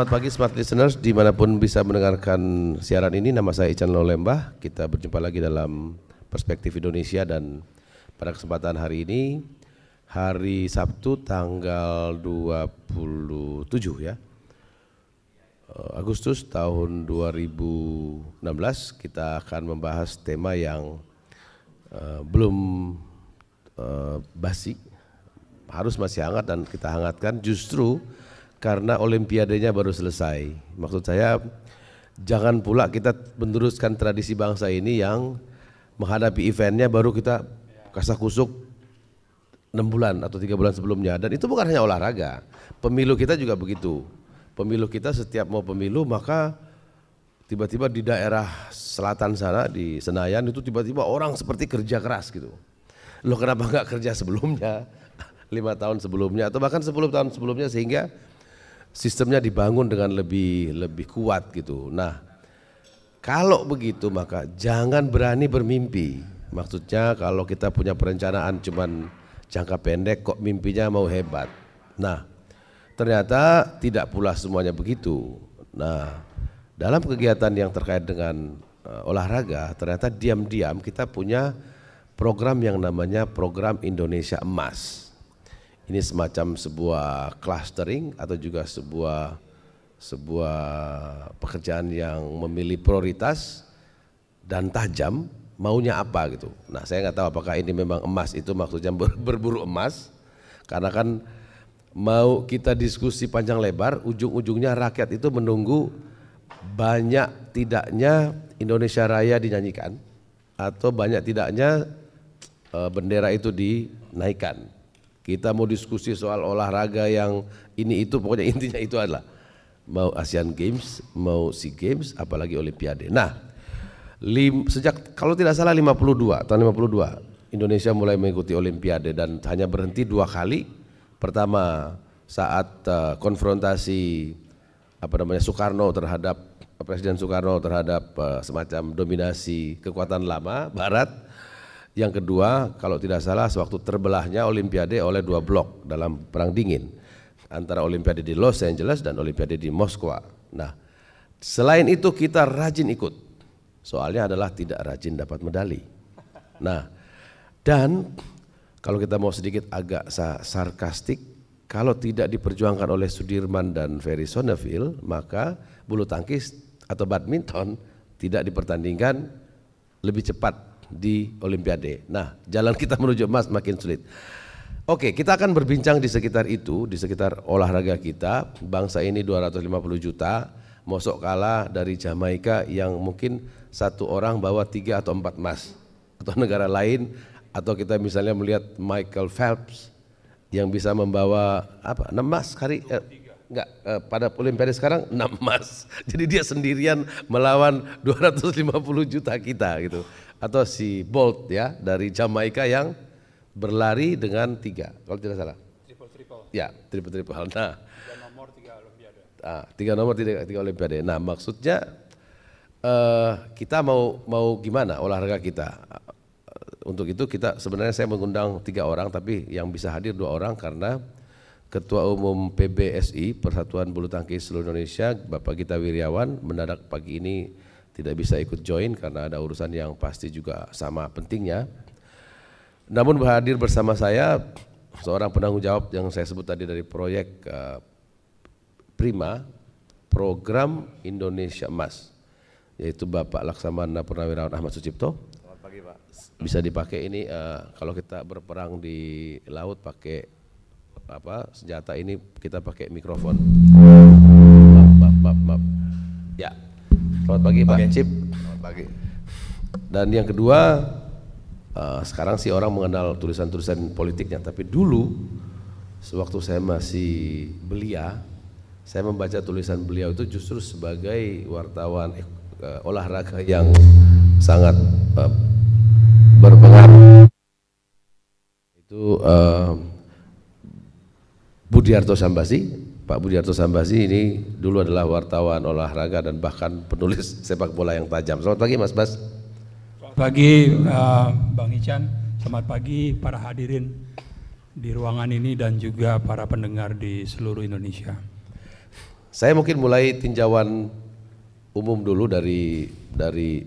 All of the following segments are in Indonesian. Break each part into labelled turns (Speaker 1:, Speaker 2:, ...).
Speaker 1: Selamat pagi Smart Listeners dimanapun bisa mendengarkan siaran ini nama saya Ican Lolembah kita berjumpa lagi dalam perspektif Indonesia dan pada kesempatan hari ini hari Sabtu tanggal 27 ya eh, Agustus tahun 2016 kita akan membahas tema yang uh, belum uh, basi harus masih hangat dan kita hangatkan justru karena olimpiadenya baru selesai. Maksud saya jangan pula kita meneruskan tradisi bangsa ini yang menghadapi eventnya baru kita kasah kusuk 6 bulan atau tiga bulan sebelumnya dan itu bukan hanya olahraga. Pemilu kita juga begitu. Pemilu kita setiap mau pemilu maka tiba-tiba di daerah selatan sana di Senayan itu tiba-tiba orang seperti kerja keras gitu. Loh kenapa nggak kerja sebelumnya? lima tahun sebelumnya atau bahkan sepuluh tahun sebelumnya sehingga sistemnya dibangun dengan lebih lebih kuat gitu. Nah, kalau begitu maka jangan berani bermimpi. Maksudnya kalau kita punya perencanaan cuman jangka pendek kok mimpinya mau hebat. Nah, ternyata tidak pula semuanya begitu. Nah, dalam kegiatan yang terkait dengan uh, olahraga ternyata diam-diam kita punya program yang namanya program Indonesia Emas ini semacam sebuah clustering atau juga sebuah sebuah pekerjaan yang memilih prioritas dan tajam maunya apa gitu. Nah saya nggak tahu apakah ini memang emas itu maksudnya ber, berburu emas karena kan mau kita diskusi panjang lebar ujung-ujungnya rakyat itu menunggu banyak tidaknya Indonesia Raya dinyanyikan atau banyak tidaknya e, bendera itu dinaikkan. Kita mau diskusi soal olahraga yang ini itu pokoknya intinya itu adalah mau Asian Games, mau SEA Games, apalagi Olimpiade. Nah, lim, sejak kalau tidak salah 52 tahun 52 Indonesia mulai mengikuti Olimpiade dan hanya berhenti dua kali. Pertama saat uh, konfrontasi apa namanya Soekarno terhadap Presiden Soekarno terhadap uh, semacam dominasi kekuatan lama Barat yang kedua, kalau tidak salah sewaktu terbelahnya Olimpiade oleh dua blok dalam Perang Dingin antara Olimpiade di Los Angeles dan Olimpiade di Moskwa. Nah, selain itu kita rajin ikut. Soalnya adalah tidak rajin dapat medali. Nah, dan kalau kita mau sedikit agak sarkastik, kalau tidak diperjuangkan oleh Sudirman dan Ferry Sonneville, maka bulu tangkis atau badminton tidak dipertandingkan lebih cepat di Olimpiade. Nah, jalan kita menuju emas makin sulit. Oke, kita akan berbincang di sekitar itu, di sekitar olahraga kita. Bangsa ini 250 juta, mosok kalah dari Jamaika yang mungkin satu orang bawa tiga atau empat emas. Atau negara lain, atau kita misalnya melihat Michael Phelps yang bisa membawa apa enam emas hari eh, enggak eh, pada Olimpiade sekarang enam emas. Jadi dia sendirian melawan 250 juta kita gitu atau si Bolt ya dari Jamaika yang berlari dengan tiga kalau tidak salah. Triple triple. Ya triple triple. Nah tiga nomor tiga olimpiade. Ah, tiga nomor tiga, tiga olimpiade. Nah maksudnya uh, kita mau mau gimana olahraga kita? Untuk itu kita sebenarnya saya mengundang tiga orang tapi yang bisa hadir dua orang karena Ketua Umum PBSI Persatuan Bulu Tangkis Seluruh Indonesia Bapak Gita Wiryawan mendadak pagi ini tidak bisa ikut join karena ada urusan yang pasti juga sama pentingnya. Namun hadir bersama saya seorang penanggung jawab yang saya sebut tadi dari proyek uh, Prima Program Indonesia Emas yaitu Bapak Laksamana Purnawirawan Ahmad Sucipto. Selamat pagi Pak. Bisa dipakai ini uh, kalau kita berperang di laut pakai apa senjata ini kita pakai mikrofon. Maaf, maaf, maaf, maaf. Ya. Selamat pagi Pak okay. Cip. Selamat pagi. Dan yang kedua, uh, sekarang sih orang mengenal tulisan-tulisan politiknya, tapi dulu sewaktu saya masih belia, saya membaca tulisan beliau itu justru sebagai wartawan eh, uh, olahraga yang sangat uh, berpengaruh itu uh, Budiarto Sambasi Pak Budiarto Sambasi ini dulu adalah wartawan olahraga dan bahkan penulis sepak bola yang tajam. Selamat pagi Mas Bas.
Speaker 2: Selamat pagi uh, Bang Ican, selamat pagi para hadirin di ruangan ini dan juga para pendengar di seluruh Indonesia.
Speaker 1: Saya mungkin mulai tinjauan umum dulu dari dari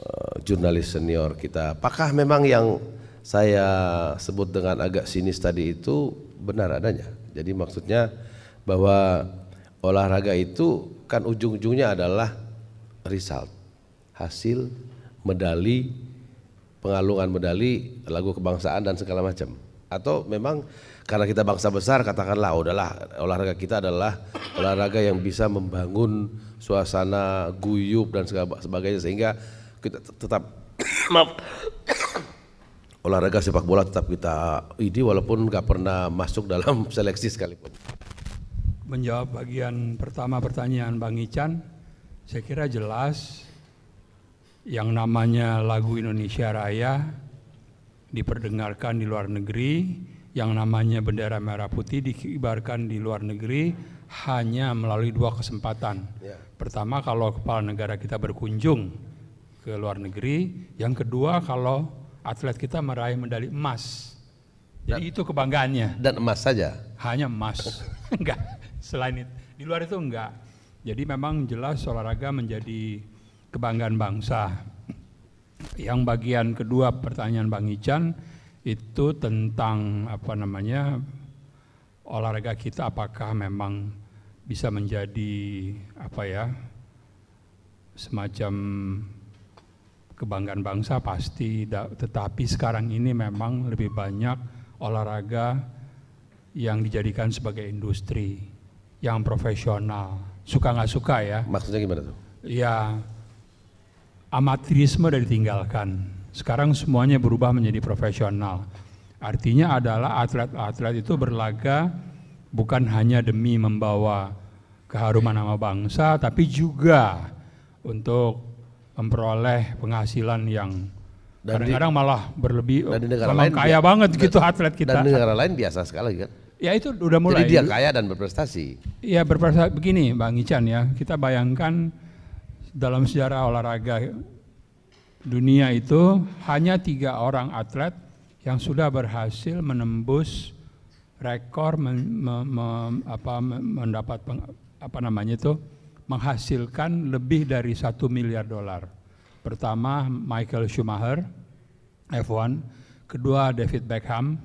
Speaker 1: uh, jurnalis senior kita. Apakah memang yang saya sebut dengan agak sinis tadi itu benar adanya? Jadi maksudnya bahwa olahraga itu kan ujung-ujungnya adalah result, hasil, medali, pengalungan medali, lagu kebangsaan dan segala macam. Atau memang karena kita bangsa besar katakanlah oh, udahlah olahraga kita adalah olahraga yang bisa membangun suasana guyup dan segala sebagainya sehingga kita tetap maaf olahraga sepak bola tetap kita ini walaupun nggak pernah masuk dalam seleksi sekalipun
Speaker 2: menjawab bagian pertama pertanyaan Bang Ican, saya kira jelas yang namanya lagu Indonesia Raya diperdengarkan di luar negeri, yang namanya bendera merah putih dikibarkan di luar negeri hanya melalui dua kesempatan. Ya. Pertama kalau kepala negara kita berkunjung ke luar negeri, yang kedua kalau atlet kita meraih medali emas. Jadi dan, itu kebanggaannya. Dan emas saja. Hanya emas. Enggak selain itu di luar itu enggak jadi memang jelas olahraga menjadi kebanggaan bangsa yang bagian kedua pertanyaan Bang Ican itu tentang apa namanya olahraga kita apakah memang bisa menjadi apa ya semacam kebanggaan bangsa pasti tetapi sekarang ini memang lebih banyak olahraga yang dijadikan sebagai industri yang profesional. Suka nggak suka ya? Maksudnya gimana tuh? Ya amatirisme udah ditinggalkan. Sekarang semuanya berubah menjadi profesional. Artinya adalah atlet-atlet itu berlaga bukan hanya demi membawa keharuman nama bangsa, tapi juga untuk memperoleh penghasilan yang kadang-kadang malah berlebih dan di negara lain kaya banget gitu atlet kita. Dan negara
Speaker 1: lain biasa sekali kan. Ya itu udah mulai. Jadi dia kaya dan berprestasi.
Speaker 2: Ya berprestasi begini Bang Ican ya, kita bayangkan dalam sejarah olahraga dunia itu hanya tiga orang atlet yang sudah berhasil menembus rekor men, me, me, apa, mendapat peng, apa namanya itu menghasilkan lebih dari satu miliar dolar. Pertama Michael Schumacher F1, kedua David Beckham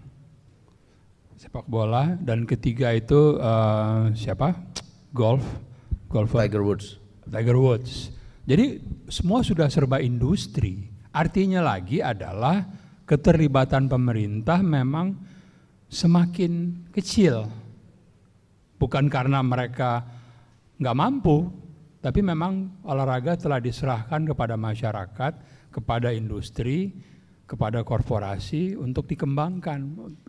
Speaker 2: sepak bola dan ketiga itu uh, siapa? Golf, golfer. Tiger Woods. Tiger Woods. Jadi semua sudah serba industri. Artinya lagi adalah keterlibatan pemerintah memang semakin kecil. Bukan karena mereka nggak mampu, tapi memang olahraga telah diserahkan kepada masyarakat, kepada industri, kepada korporasi untuk dikembangkan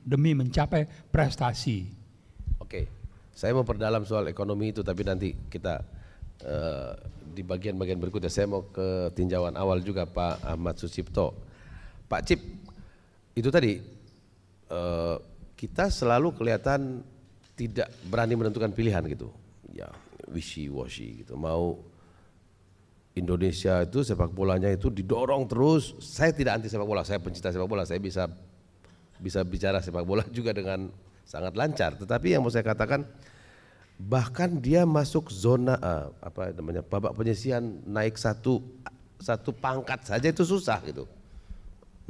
Speaker 2: demi mencapai prestasi.
Speaker 1: Oke, saya mau perdalam soal ekonomi itu tapi nanti kita uh, di bagian-bagian berikutnya saya mau ke tinjauan awal juga Pak Ahmad Sucipto. Pak Cip, itu tadi uh, kita selalu kelihatan tidak berani menentukan pilihan gitu, ya wishy washy gitu, mau Indonesia itu sepak bolanya itu didorong terus. Saya tidak anti sepak bola, saya pencinta sepak bola, saya bisa bisa bicara sepak bola juga dengan sangat lancar. Tetapi yang mau saya katakan bahkan dia masuk zona eh, apa namanya babak penyisian naik satu satu pangkat saja itu susah gitu.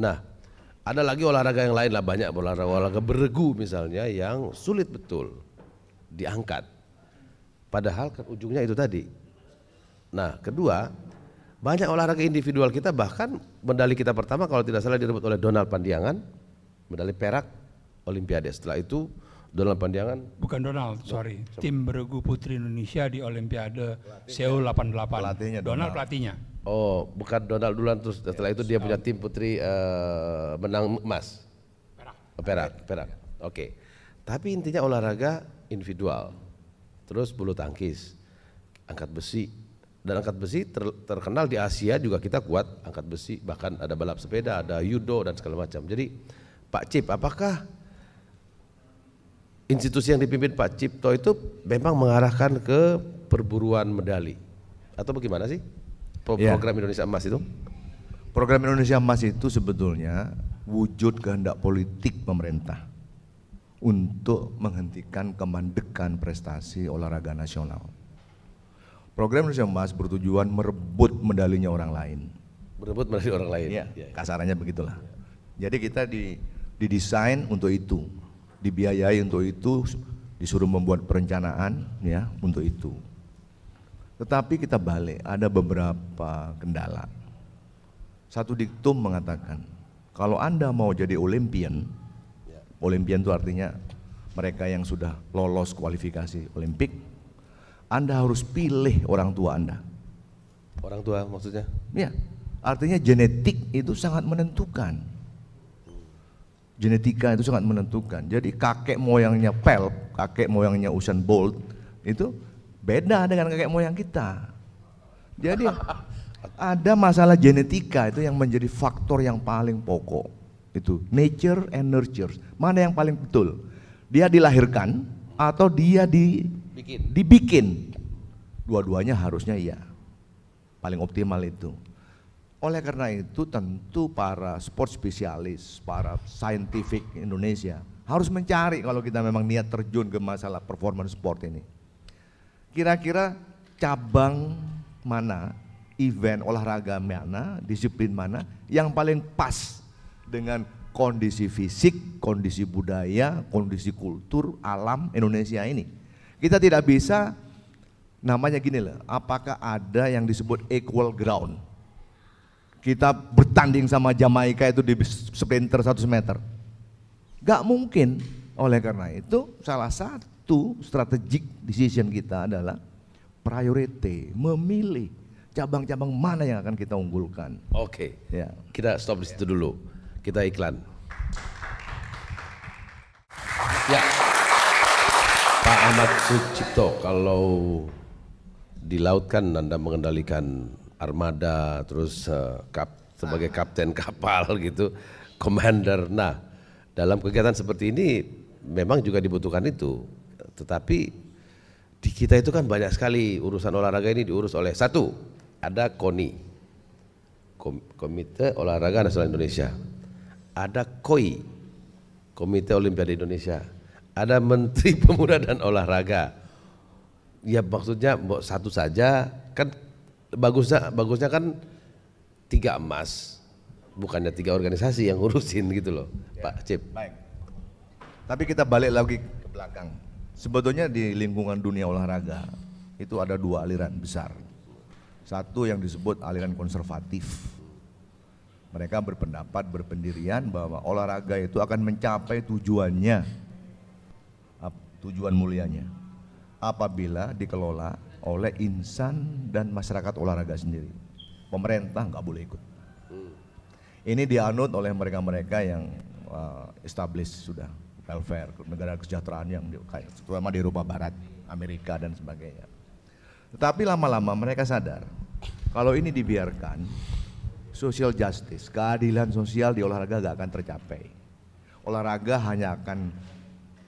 Speaker 1: Nah, ada lagi olahraga yang lain lah banyak olahraga olahraga beregu misalnya yang sulit betul diangkat. Padahal kan ujungnya itu tadi Nah, kedua, banyak olahraga individual kita bahkan medali kita pertama kalau tidak salah direbut oleh Donald Pandiangan, medali perak Olimpiade. Setelah itu Donald
Speaker 2: Pandiangan bukan Donald, sorry, tim bergu putri Indonesia di Olimpiade Seoul 88. Pelatihnya Donald, Donald pelatihnya.
Speaker 1: Oh, bukan Donald duluan terus setelah ya, itu dia ya. punya tim putri uh, menang emas. Perak. Oh, perak, perak. Oke. Okay. Tapi intinya olahraga individual. Terus bulu tangkis, angkat besi, dan angkat besi ter, terkenal di Asia juga kita kuat angkat besi bahkan ada balap sepeda ada judo dan segala macam jadi Pak Cip apakah institusi yang dipimpin Pak Cipto itu memang mengarahkan ke perburuan medali atau bagaimana sih ya. program ya. Indonesia Emas itu
Speaker 3: program Indonesia Emas itu sebetulnya wujud kehendak politik pemerintah untuk menghentikan kemandekan prestasi olahraga nasional Program Indonesia Emas bertujuan merebut medalinya orang lain. Merebut medali orang lain. Ya, kasarannya begitulah. Iya. Jadi kita di didesain untuk itu, dibiayai untuk itu, disuruh membuat perencanaan ya untuk itu. Tetapi kita balik, ada beberapa kendala. Satu diktum mengatakan, kalau Anda mau jadi Olympian, olimpian itu artinya mereka yang sudah lolos kualifikasi Olimpik, anda harus pilih orang tua Anda. Orang tua maksudnya? Ya, artinya genetik itu sangat menentukan. Genetika itu sangat menentukan. Jadi kakek moyangnya Pel, kakek moyangnya Usain Bolt itu beda dengan kakek moyang kita. Jadi ada masalah genetika itu yang menjadi faktor yang paling pokok. Itu nature and nurture. Mana yang paling betul? Dia dilahirkan atau dia di bikin. Dibikin. Dua-duanya harusnya iya. Paling optimal itu. Oleh karena itu tentu para sport spesialis, para scientific Indonesia harus mencari kalau kita memang niat terjun ke masalah performance sport ini. Kira-kira cabang mana, event olahraga mana, disiplin mana yang paling pas dengan kondisi fisik, kondisi budaya, kondisi kultur, alam Indonesia ini. Kita tidak bisa namanya gini loh, apakah ada yang disebut equal ground? Kita bertanding sama Jamaika itu di sprinter 100 meter. Gak mungkin. Oleh karena itu salah satu strategic decision kita adalah priority, memilih cabang-cabang mana yang akan kita unggulkan.
Speaker 1: Oke. Okay. Ya. Kita stop di situ dulu. Kita iklan. Ya. Pak Ahmad Sucipto, kalau di laut kan Anda mengendalikan armada, terus uh, kap, sebagai ah. kapten kapal gitu, komander. Nah, dalam kegiatan seperti ini memang juga dibutuhkan itu. Tetapi di kita itu kan banyak sekali urusan olahraga ini diurus oleh satu, ada KONI, Komite Olahraga Nasional Indonesia. Ada KOI, Komite Olimpiade Indonesia ada Menteri Pemuda dan Olahraga. Ya maksudnya satu saja kan bagusnya bagusnya kan tiga emas bukannya tiga organisasi
Speaker 3: yang ngurusin gitu loh ya. Pak Cip. Baik. Tapi kita balik lagi ke belakang. Sebetulnya di lingkungan dunia olahraga itu ada dua aliran besar. Satu yang disebut aliran konservatif. Mereka berpendapat berpendirian bahwa olahraga itu akan mencapai tujuannya tujuan mulianya apabila dikelola oleh insan dan masyarakat olahraga sendiri pemerintah nggak boleh ikut ini dianut oleh mereka-mereka yang uh, established sudah welfare negara kesejahteraan yang terutama di Eropa Barat Amerika dan sebagainya tetapi lama-lama mereka sadar kalau ini dibiarkan social justice keadilan sosial di olahraga nggak akan tercapai olahraga hanya akan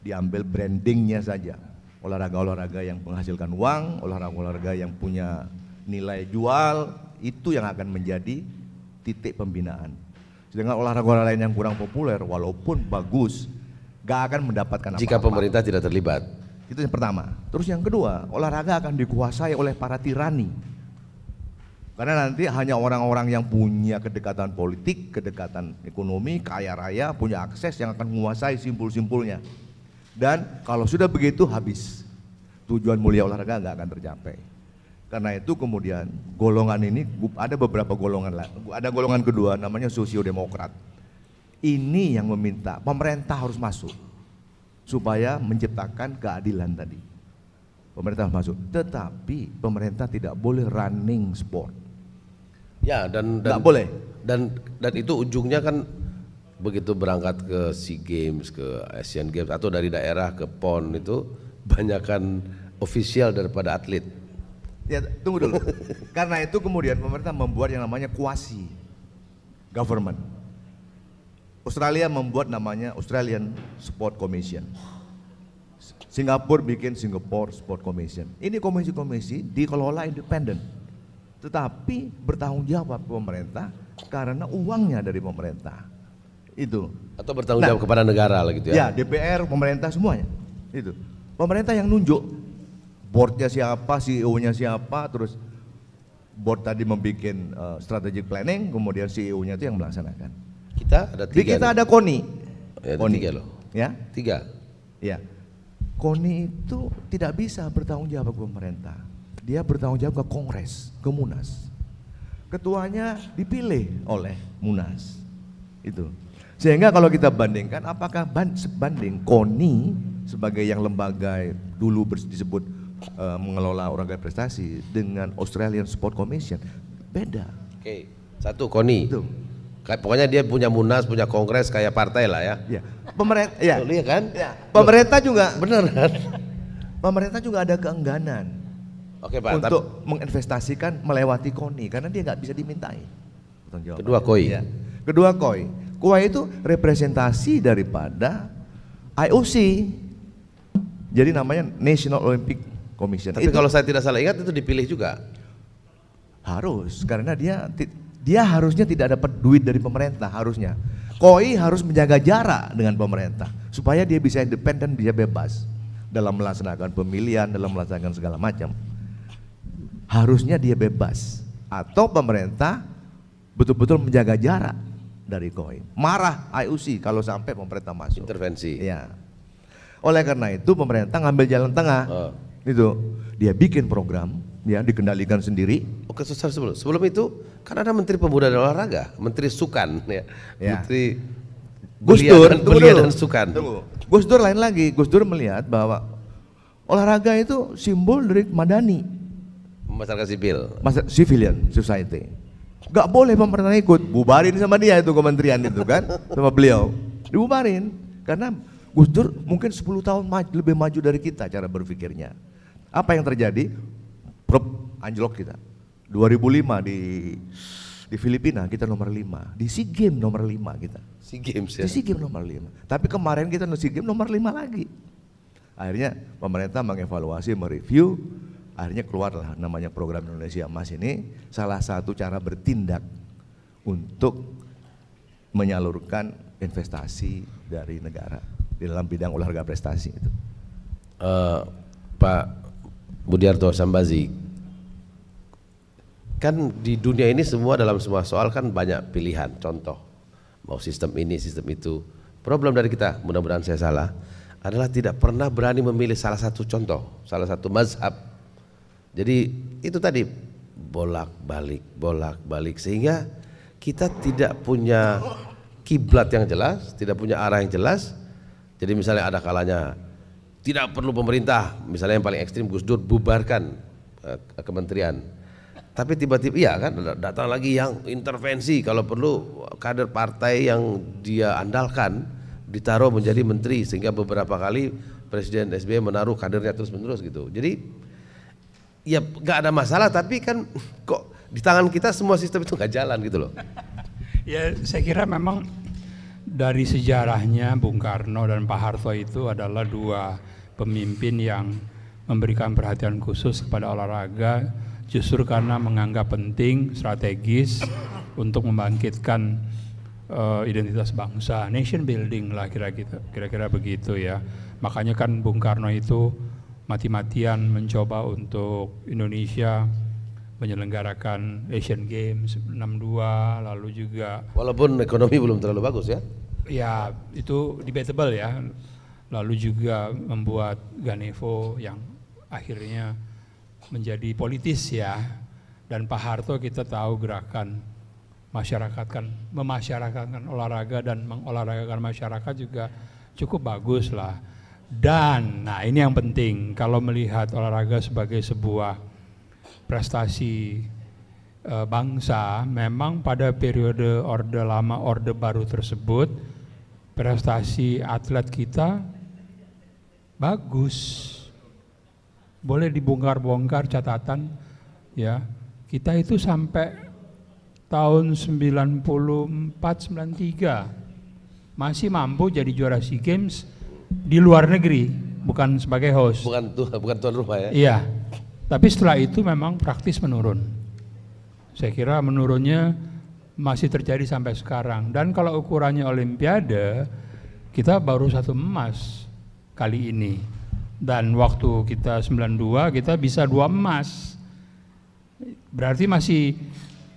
Speaker 3: diambil brandingnya saja. Olahraga-olahraga yang menghasilkan uang, olahraga-olahraga yang punya nilai jual, itu yang akan menjadi titik pembinaan. Sedangkan olahraga lain yang kurang populer, walaupun bagus, gak akan mendapatkan apa-apa. Jika pemerintah tidak terlibat. Itu yang pertama. Terus yang kedua, olahraga akan dikuasai oleh para tirani. Karena nanti hanya orang-orang yang punya kedekatan politik, kedekatan ekonomi, kaya raya, punya akses yang akan menguasai simpul-simpulnya. Dan kalau sudah begitu habis. Tujuan mulia olahraga nggak akan tercapai. Karena itu kemudian golongan ini ada beberapa golongan ada golongan kedua namanya demokrat Ini yang meminta pemerintah harus masuk supaya menciptakan keadilan tadi. Pemerintah masuk, tetapi pemerintah tidak boleh running sport.
Speaker 1: Ya dan, dan tidak boleh. Dan dan itu ujungnya kan begitu berangkat ke SEA Games, ke Asian Games atau dari daerah ke PON itu banyakkan ofisial daripada atlet.
Speaker 3: Ya, tunggu dulu. Karena itu kemudian pemerintah membuat yang namanya kuasi government. Australia membuat namanya Australian Sport Commission. Singapura bikin Singapore Sport Commission. Ini komisi-komisi dikelola independen. Tetapi bertanggung jawab pemerintah karena uangnya dari pemerintah itu atau bertanggung jawab nah,
Speaker 1: kepada negara lah gitu ya ya
Speaker 3: DPR pemerintah semuanya itu pemerintah yang nunjuk boardnya siapa CEO-nya siapa terus board tadi membuat uh, strategic planning kemudian CEO-nya itu yang melaksanakan kita ada tiga di kita nih. ada Koni ya, ada Koni tiga loh ya tiga ya Koni itu tidak bisa bertanggung jawab ke pemerintah dia bertanggung jawab ke Kongres ke Munas ketuanya dipilih oleh Munas itu sehingga kalau kita bandingkan, apakah ban sebanding KONI sebagai yang lembaga dulu disebut uh, mengelola olahraga prestasi dengan Australian Sport Commission beda. Oke, satu KONI. Itu. Kayak, pokoknya dia punya munas,
Speaker 1: punya kongres kayak partai lah ya. Iya.
Speaker 3: Pemerintah ya. ya kan? Ya. Pemerintah juga bener kan? Pemerintah juga ada keengganan.
Speaker 1: Oke, Pak. Untuk
Speaker 3: tapi... menginvestasikan melewati KONI karena dia nggak bisa dimintai. Kedua KOI. Ya. Kedua KOI Kuai itu representasi daripada IOC. Jadi namanya National Olympic Commission. Tapi kalau
Speaker 1: saya tidak salah ingat itu dipilih juga.
Speaker 3: Harus karena dia dia harusnya tidak dapat duit dari pemerintah harusnya. KOI harus menjaga jarak dengan pemerintah supaya dia bisa independen, bisa bebas dalam melaksanakan pemilihan, dalam melaksanakan segala macam. Harusnya dia bebas atau pemerintah betul-betul menjaga jarak dari koin. Marah IUC kalau sampai pemerintah masuk. Intervensi. Ya. Oleh karena itu pemerintah ngambil jalan tengah. Uh. Itu dia bikin program ya dikendalikan sendiri.
Speaker 1: Oke, oh, sebentar sebelum sebelum itu kan ada Menteri Pemuda dan Olahraga, Menteri Sukan ya. ya. Menteri
Speaker 3: Gus Dur, Belia dan Sukan. Gus Dur lain lagi, Gus Dur melihat bahwa olahraga itu simbol dari madani masyarakat sipil. Masyarakat civilian society. Gak boleh pemerintah ikut, bubarin sama dia itu kementerian itu kan, sama beliau. Dibubarin, karena Gus Dur mungkin 10 tahun maju, lebih maju dari kita cara berpikirnya. Apa yang terjadi? Prop anjlok kita. 2005 di di Filipina kita nomor 5, di SEA Games nomor 5 kita. SEA Games ya. Di SEA Games nomor 5. Tapi kemarin kita di SEA Games nomor 5 lagi. Akhirnya pemerintah mengevaluasi, mereview, akhirnya keluarlah namanya program Indonesia Emas ini salah satu cara bertindak untuk menyalurkan investasi dari negara di dalam bidang olahraga prestasi itu. Uh, Pak Budiarto
Speaker 1: Sambazi, kan di dunia ini semua dalam semua soal kan banyak pilihan. Contoh mau sistem ini, sistem itu. Problem dari kita, mudah-mudahan saya salah, adalah tidak pernah berani memilih salah satu contoh, salah satu mazhab jadi itu tadi bolak-balik, bolak-balik sehingga kita tidak punya kiblat yang jelas, tidak punya arah yang jelas. Jadi misalnya ada kalanya tidak perlu pemerintah, misalnya yang paling ekstrim Gus Dur bubarkan eh, kementerian. Tapi tiba-tiba iya kan datang lagi yang intervensi kalau perlu kader partai yang dia andalkan ditaruh menjadi menteri sehingga beberapa kali Presiden SBY menaruh kadernya terus-menerus gitu. Jadi ya nggak ada masalah tapi kan kok
Speaker 2: di tangan kita semua sistem itu nggak jalan gitu loh. ya saya kira memang dari sejarahnya Bung Karno dan Pak Harto itu adalah dua pemimpin yang memberikan perhatian khusus kepada olahraga justru karena menganggap penting strategis untuk membangkitkan uh, identitas bangsa, nation building lah kira-kira kira-kira begitu ya. Makanya kan Bung Karno itu mati-matian mencoba untuk Indonesia menyelenggarakan Asian Games 62 lalu juga
Speaker 1: walaupun ekonomi belum terlalu bagus ya.
Speaker 2: Ya, itu debatable ya. Lalu juga membuat Ganevo yang akhirnya menjadi politis ya. Dan Pak Harto kita tahu gerakan masyarakat kan memasyarakatkan olahraga dan mengolahragakan masyarakat juga cukup bagus lah dan, nah ini yang penting, kalau melihat olahraga sebagai sebuah prestasi e, bangsa, memang pada periode Orde Lama, Orde Baru tersebut, prestasi atlet kita bagus. Boleh dibongkar-bongkar catatan, ya. Kita itu sampai tahun 94-93 masih mampu jadi juara SEA Games di luar negeri, bukan sebagai host. Bukan tuh, bukan tuan rumah ya. Iya. Tapi setelah itu memang praktis menurun. Saya kira menurunnya masih terjadi sampai sekarang. Dan kalau ukurannya olimpiade, kita baru satu emas kali ini. Dan waktu kita 92 kita bisa dua emas. Berarti masih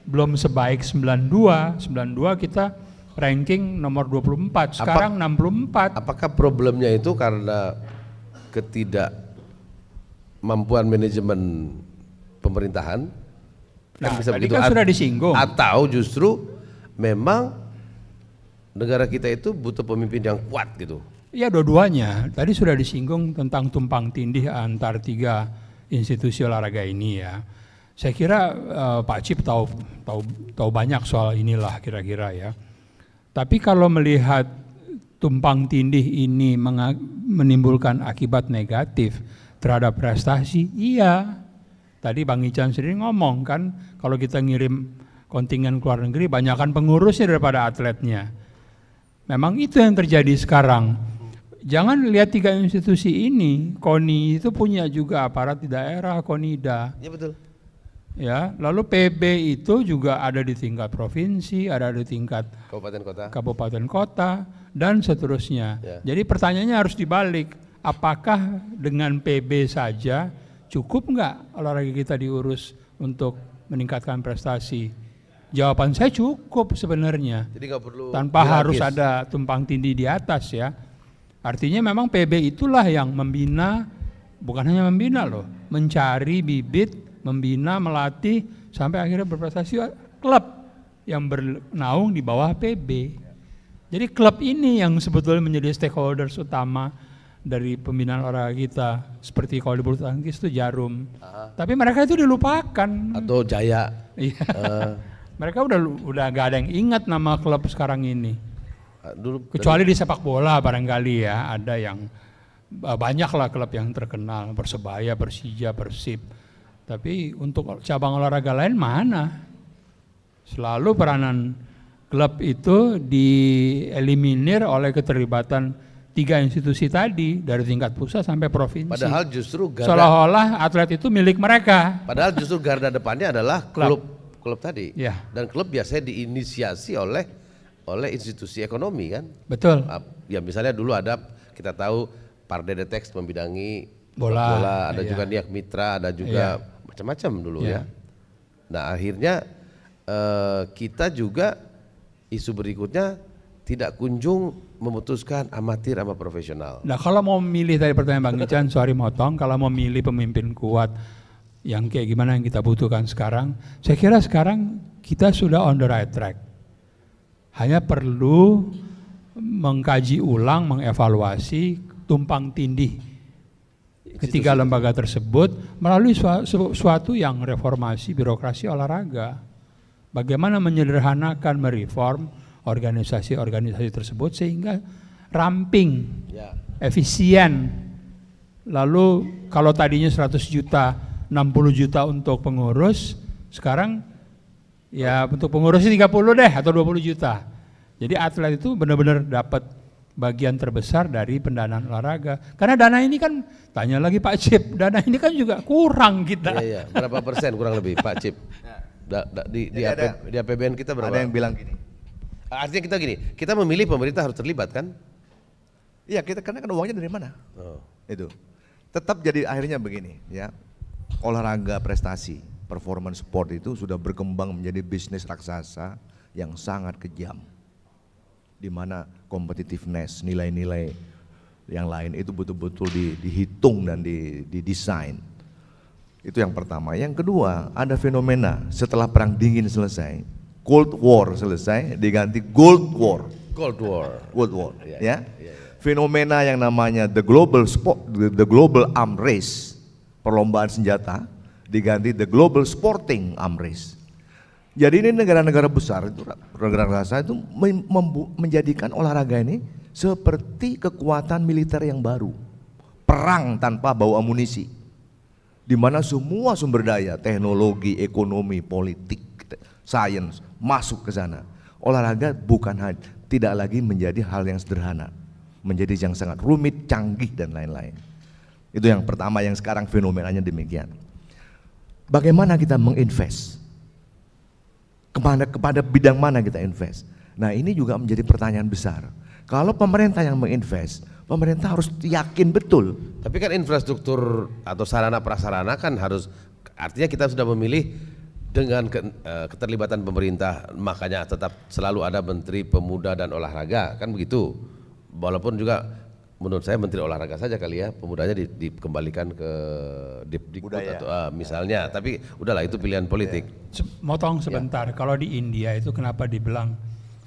Speaker 2: belum sebaik 92. 92 kita ranking nomor 24, sekarang
Speaker 1: Apa, 64. Apakah problemnya itu karena ketidak mampuan manajemen pemerintahan? Kan nah, bisa tadi kan sudah disinggung. Atau justru memang negara kita itu butuh pemimpin yang kuat gitu.
Speaker 2: Ya dua-duanya. Tadi sudah disinggung tentang tumpang tindih antar tiga institusi olahraga ini ya. Saya kira uh, Pak Cip tahu tahu tahu banyak soal inilah kira-kira ya. Tapi kalau melihat tumpang tindih ini menimbulkan akibat negatif terhadap prestasi, iya. Tadi Bang Ican sendiri ngomong kan, kalau kita ngirim kontingen ke luar negeri, banyakkan pengurusnya daripada atletnya. Memang itu yang terjadi sekarang. Jangan lihat tiga institusi ini, KONI itu punya juga aparat di daerah, KONIDA. Ya betul ya lalu PB itu juga ada di tingkat provinsi ada di tingkat kabupaten kota kabupaten kota dan seterusnya ya. jadi pertanyaannya harus dibalik apakah dengan PB saja cukup nggak olahraga kita diurus untuk meningkatkan prestasi jawaban saya cukup sebenarnya jadi gak perlu tanpa harus ada tumpang tindih di atas ya artinya memang PB itulah yang membina bukan hanya membina loh mencari bibit membina, melatih sampai akhirnya berprestasi ya, klub yang bernaung di bawah PB. Jadi klub ini yang sebetulnya menjadi stakeholders utama dari pembinaan olahraga kita seperti kalau di bulu tangkis itu jarum. Uh, Tapi mereka itu dilupakan. Atau Jaya. Iya. uh. mereka udah udah gak ada yang ingat nama klub sekarang ini. Ah, dulu kecuali dari, di sepak bola barangkali ya ada yang eh, banyaklah klub yang terkenal Persebaya, Persija, Persib tapi untuk cabang olahraga lain mana? Selalu peranan klub itu dieliminir oleh keterlibatan tiga institusi tadi dari tingkat pusat sampai provinsi. Padahal justru seolah-olah atlet itu milik mereka.
Speaker 1: Padahal justru garda depannya adalah klub klub tadi. Ya. Dan klub biasanya diinisiasi oleh oleh institusi ekonomi kan. Betul. Ah, ya misalnya dulu ada kita tahu Parde Detex membidangi bola, bola ada iya. juga Niak Mitra, ada juga iya macam-macam dulu yeah. ya. Nah akhirnya uh, kita juga isu berikutnya tidak kunjung memutuskan amatir sama profesional.
Speaker 2: Nah kalau mau milih tadi pertanyaan Bang Ican, sorry motong, kalau mau milih pemimpin kuat yang kayak gimana yang kita butuhkan sekarang, saya kira sekarang kita sudah on the right track. Hanya perlu mengkaji ulang, mengevaluasi tumpang tindih ketiga lembaga tersebut melalui suatu yang reformasi birokrasi olahraga. Bagaimana menyederhanakan mereform organisasi-organisasi tersebut sehingga ramping, ya. efisien. Lalu kalau tadinya 100 juta, 60 juta untuk pengurus, sekarang ya untuk pengurusnya 30 deh atau 20 juta. Jadi atlet itu benar-benar dapat bagian terbesar dari pendanaan olahraga. Karena dana ini kan tanya lagi Pak Cip, dana ini kan juga kurang kita. Iya, iya. berapa persen kurang lebih Pak Cip? Nah.
Speaker 1: Da, da, di, di, AP, di APBN kita berapa? Ada yang bilang gini. Artinya kita gini, kita memilih
Speaker 3: pemerintah harus terlibat kan? Iya, kita karena kan uangnya dari mana? Oh. Itu. Tetap jadi akhirnya begini ya. Olahraga prestasi, performance sport itu sudah berkembang menjadi bisnis raksasa yang sangat kejam di mana competitiveness, nilai-nilai yang lain itu betul-betul di, dihitung dan didesain. Itu yang pertama. Yang kedua, ada fenomena setelah perang dingin selesai, Cold War selesai diganti Gold War. Cold War. Gold War, ya. Yeah. Yeah. Ya. Fenomena yang namanya the global sport, the global arm race, perlombaan senjata diganti the global sporting arm race. Jadi ini negara-negara besar itu negara-negara besar itu menjadikan olahraga ini seperti kekuatan militer yang baru. Perang tanpa bau amunisi. Di mana semua sumber daya, teknologi, ekonomi, politik, sains masuk ke sana. Olahraga bukan tidak lagi menjadi hal yang sederhana, menjadi yang sangat rumit, canggih dan lain-lain. Itu yang pertama yang sekarang fenomenanya demikian. Bagaimana kita menginvest? kepada kepada bidang mana kita invest. Nah, ini juga menjadi pertanyaan besar. Kalau pemerintah yang menginvest, pemerintah harus yakin betul.
Speaker 1: Tapi kan infrastruktur atau sarana prasarana kan harus artinya kita sudah memilih dengan ke, e, keterlibatan pemerintah makanya tetap selalu ada menteri pemuda dan olahraga kan begitu. Walaupun juga menurut saya menteri olahraga saja kali ya pemudanya di, dikembalikan ke Dipdikbud atau ah, misalnya ya. tapi udahlah itu pilihan ya. politik.
Speaker 2: Se Motong ya. sebentar ya. kalau di India itu kenapa dibilang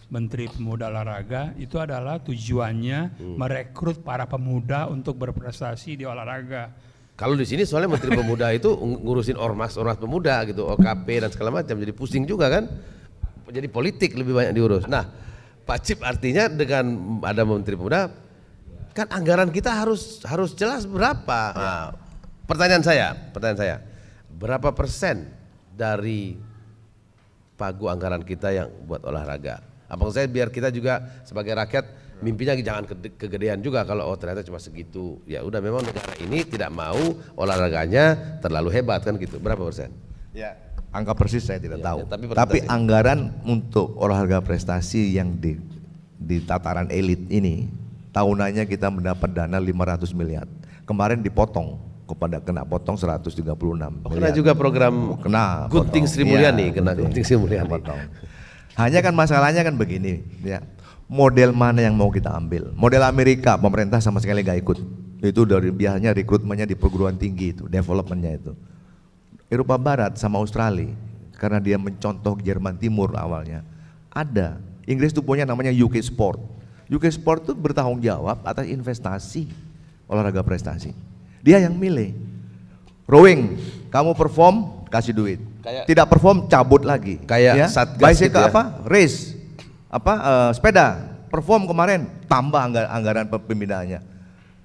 Speaker 2: menteri pemuda olahraga itu adalah tujuannya hmm. merekrut para pemuda untuk berprestasi di olahraga.
Speaker 1: Kalau di sini soalnya menteri pemuda itu ngurusin ormas ormas pemuda gitu OKP dan segala macam jadi pusing juga kan jadi politik lebih banyak diurus. Nah Pak Cip artinya dengan ada menteri pemuda kan anggaran kita harus harus jelas berapa. Ya. pertanyaan saya, pertanyaan saya, berapa persen dari pagu anggaran kita yang buat olahraga? maksud saya biar kita juga sebagai rakyat mimpinya jangan ke kegedean juga kalau oh ternyata cuma segitu. Ya udah memang negara ini tidak mau olahraganya terlalu hebat kan gitu. Berapa persen?
Speaker 3: Ya, angka persis saya tidak ya, tahu. Ya, tapi, tapi anggaran untuk olahraga prestasi yang di di tataran elit ini tahunannya kita mendapat dana 500 miliar. Kemarin dipotong kepada kena potong 136 miliar. enam. kena juga program oh, kena Good Things Sri Mulyani, ya, kena Good Things Sri Mulyani. Potong. Hanya kan masalahnya kan begini, ya. Model mana yang mau kita ambil? Model Amerika, pemerintah sama sekali gak ikut. Itu dari biasanya rekrutmennya di perguruan tinggi itu, developmentnya itu. Eropa Barat sama Australia, karena dia mencontoh Jerman Timur awalnya, ada. Inggris itu punya namanya UK Sport UK Sport itu bertanggung jawab atas investasi olahraga prestasi. Dia yang milih. Rowing, kamu perform kasih duit. Kayak tidak perform cabut lagi. Kayak ya? satgas gitu ya. apa? Race. Apa uh, sepeda perform kemarin tambah anggar anggaran pembinaannya.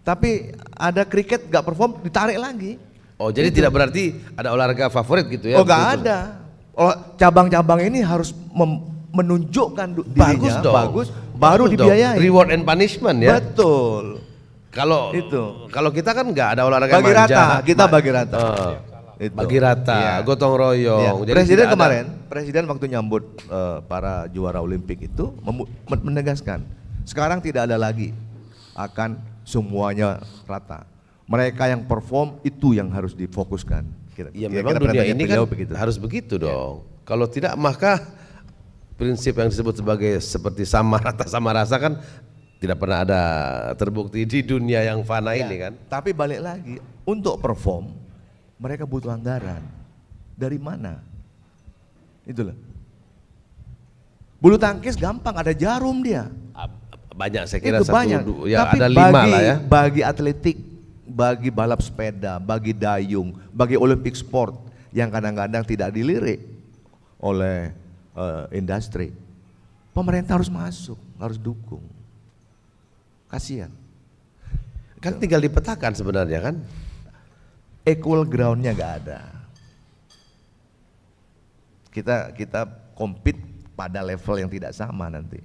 Speaker 3: Tapi ada kriket gak perform ditarik lagi. Oh, jadi gitu. tidak berarti
Speaker 1: ada olahraga favorit gitu ya? Oh, gak ada.
Speaker 3: Oh, cabang-cabang ini harus menunjukkan dirinya bagus, dong. bagus baru Betul dibiayai. Reward
Speaker 1: and punishment ya. Betul. Kalau itu kalau kita kan nggak ada olahraga bagi manja. rata, kita
Speaker 3: bagi rata. Uh, itu. Bagi rata, ya. gotong royong. Ya. Presiden kemarin, ada. presiden waktu nyambut uh, para juara Olimpik itu menegaskan sekarang tidak ada lagi akan semuanya rata. Mereka yang perform itu yang harus difokuskan. Iya ya kira, memang kira dunia ini kan
Speaker 1: begitu. harus begitu iya. dong. Ya. Kalau tidak maka prinsip yang disebut sebagai seperti sama rata sama rasa kan tidak pernah ada terbukti di dunia yang fana ya, ini kan.
Speaker 3: Tapi balik lagi untuk perform mereka butuh anggaran. Dari mana? Itulah. Bulu tangkis gampang ada jarum dia. Banyak saya kira Itu satu banyak. Du, ya tapi ada lima bagi, lah ya. Bagi atletik, bagi balap sepeda, bagi dayung, bagi Olympic sport yang kadang-kadang tidak dilirik oleh Eh, industri, pemerintah harus masuk, harus dukung. Kasihan. Kan tinggal dipetakan sebenarnya kan? Equal groundnya nggak ada. Kita kita compete pada level yang tidak sama nanti.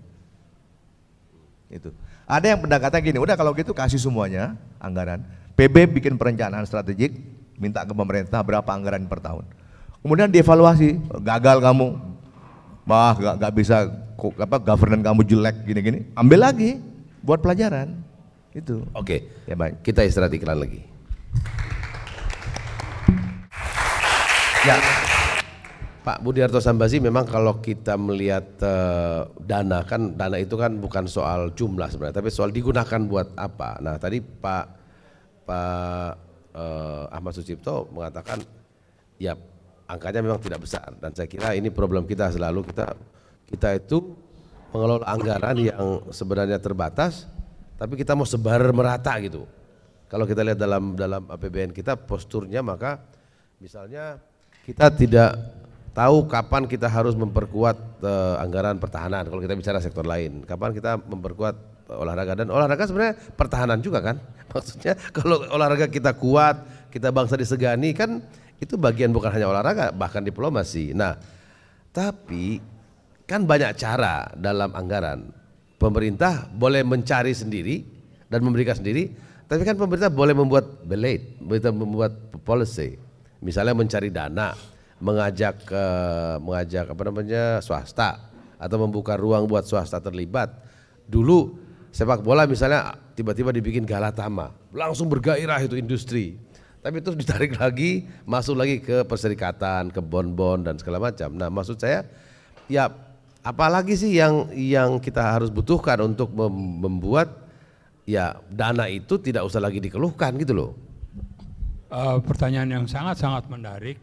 Speaker 3: Itu. Ada yang pendekatan gini, udah kalau gitu kasih semuanya anggaran. PB bikin perencanaan strategik, minta ke pemerintah berapa anggaran per tahun. Kemudian dievaluasi, gagal kamu, Wah, gak, gak bisa apa governance kamu jelek gini-gini. Ambil lagi buat pelajaran. Itu. Oke. Okay. Ya baik. Kita istirahat iklan lagi. Ya. Pak Budi Harto
Speaker 1: Sambazi memang kalau kita melihat uh, dana kan dana itu kan bukan soal jumlah sebenarnya tapi soal digunakan buat apa. Nah, tadi Pak Pak uh, Ahmad Sucipto mengatakan ya angkanya memang tidak besar dan saya kira ini problem kita selalu kita kita itu mengelola anggaran yang sebenarnya terbatas tapi kita mau sebar merata gitu. Kalau kita lihat dalam dalam APBN kita posturnya maka misalnya kita tidak tahu kapan kita harus memperkuat uh, anggaran pertahanan kalau kita bicara sektor lain. Kapan kita memperkuat eh, olahraga dan olahraga sebenarnya pertahanan juga kan maksudnya kalau olahraga kita kuat kita bangsa disegani kan itu bagian bukan hanya olahraga bahkan diplomasi. Nah, tapi kan banyak cara dalam anggaran. Pemerintah boleh mencari sendiri dan memberikan sendiri, tapi kan pemerintah boleh membuat belate, pemerintah membuat policy. Misalnya mencari dana, mengajak ke eh, mengajak apa namanya swasta atau membuka ruang buat swasta terlibat. Dulu sepak bola misalnya tiba-tiba dibikin Galatama, langsung bergairah itu industri tapi terus ditarik lagi, masuk lagi ke perserikatan, ke bon-bon dan segala macam. Nah, maksud saya ya apalagi sih yang yang kita harus butuhkan untuk membuat ya dana itu tidak usah lagi dikeluhkan gitu loh.
Speaker 2: Uh, pertanyaan yang sangat-sangat menarik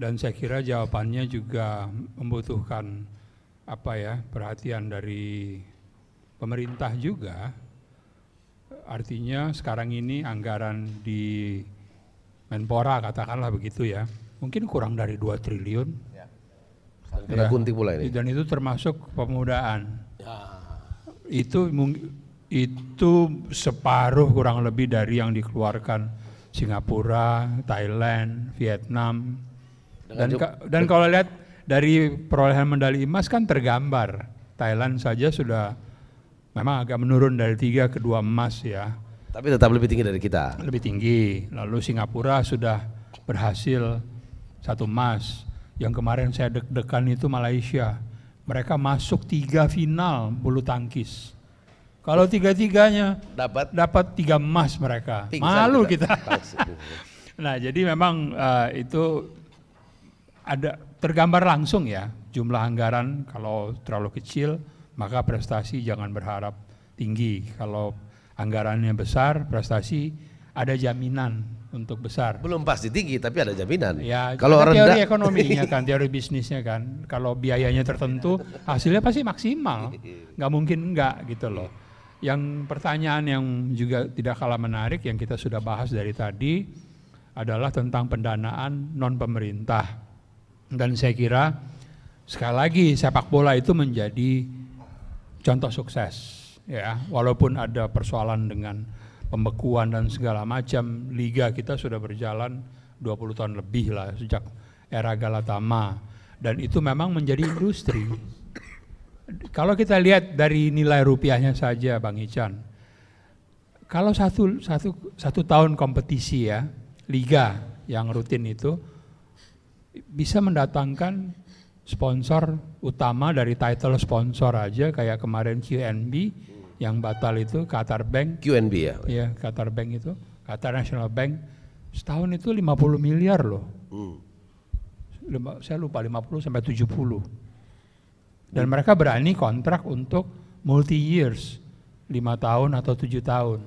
Speaker 2: dan saya kira jawabannya juga membutuhkan apa ya perhatian dari pemerintah juga. Artinya sekarang ini anggaran di Menpora katakanlah begitu ya. Mungkin kurang dari 2 triliun. Ya. ya. gunting pula ini. Dan itu termasuk pemudaan. Ya. Itu itu separuh kurang lebih dari yang dikeluarkan Singapura, Thailand, Vietnam. dan ka, dan kalau lihat dari perolehan medali emas kan tergambar Thailand saja sudah memang agak menurun dari tiga ke dua emas ya tapi
Speaker 1: tetap lebih tinggi dari
Speaker 2: kita. Lebih tinggi. Lalu Singapura sudah berhasil satu emas. Yang kemarin saya deg-degan itu Malaysia. Mereka masuk tiga final bulu tangkis. Kalau tiga-tiganya dapat dapat tiga emas mereka. Pingsan Malu kita. kita. nah, jadi memang uh, itu ada tergambar langsung ya jumlah anggaran kalau terlalu kecil maka prestasi jangan berharap tinggi. Kalau anggarannya besar, prestasi, ada jaminan untuk besar. Belum pasti tinggi tapi ada jaminan. Ya, kalau rendah teori ekonominya kan, teori bisnisnya kan. Kalau biayanya tertentu, hasilnya pasti maksimal. Gak mungkin enggak gitu loh. Yang pertanyaan yang juga tidak kalah menarik yang kita sudah bahas dari tadi adalah tentang pendanaan non pemerintah. Dan saya kira sekali lagi sepak bola itu menjadi contoh sukses ya walaupun ada persoalan dengan pembekuan dan segala macam liga kita sudah berjalan 20 tahun lebih lah sejak era Galatama dan itu memang menjadi industri kalau kita lihat dari nilai rupiahnya saja Bang Ican kalau satu, satu, satu tahun kompetisi ya liga yang rutin itu bisa mendatangkan sponsor utama dari title sponsor aja kayak kemarin QNB yang batal itu Qatar Bank. QNB ya. Iya, Qatar Bank itu, Qatar National Bank setahun itu 50 miliar loh. Hmm. Lima, saya lupa 50 sampai 70. Dan hmm. mereka berani kontrak untuk multi years, lima tahun atau tujuh tahun.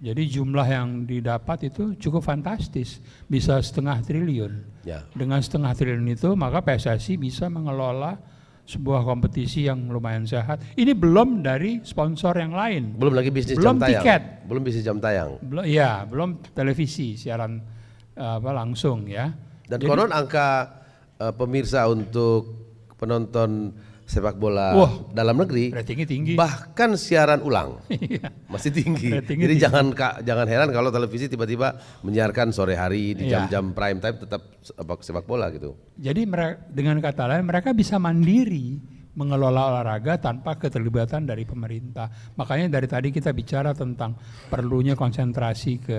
Speaker 2: Jadi jumlah yang didapat itu cukup fantastis, bisa setengah triliun. Ya. Dengan setengah triliun itu maka PSSI bisa mengelola sebuah kompetisi yang lumayan sehat. Ini belum dari sponsor yang lain. Belum lagi bisnis belum jam tiket. tayang. Belum
Speaker 1: tiket belum bisnis jam tayang. Belum
Speaker 2: ya, belum televisi siaran apa langsung ya. Dan Jadi, konon angka
Speaker 1: uh, pemirsa untuk penonton sepak bola Wah, dalam negeri ratingnya tinggi bahkan siaran ulang iya. masih tinggi ratingnya jadi tinggi. jangan jangan heran kalau televisi tiba-tiba menyiarkan sore hari di iya. jam-jam ya. prime time tetap sepak bola gitu
Speaker 2: jadi mereka, dengan kata lain mereka bisa mandiri mengelola olahraga tanpa keterlibatan dari pemerintah makanya dari tadi kita bicara tentang perlunya konsentrasi ke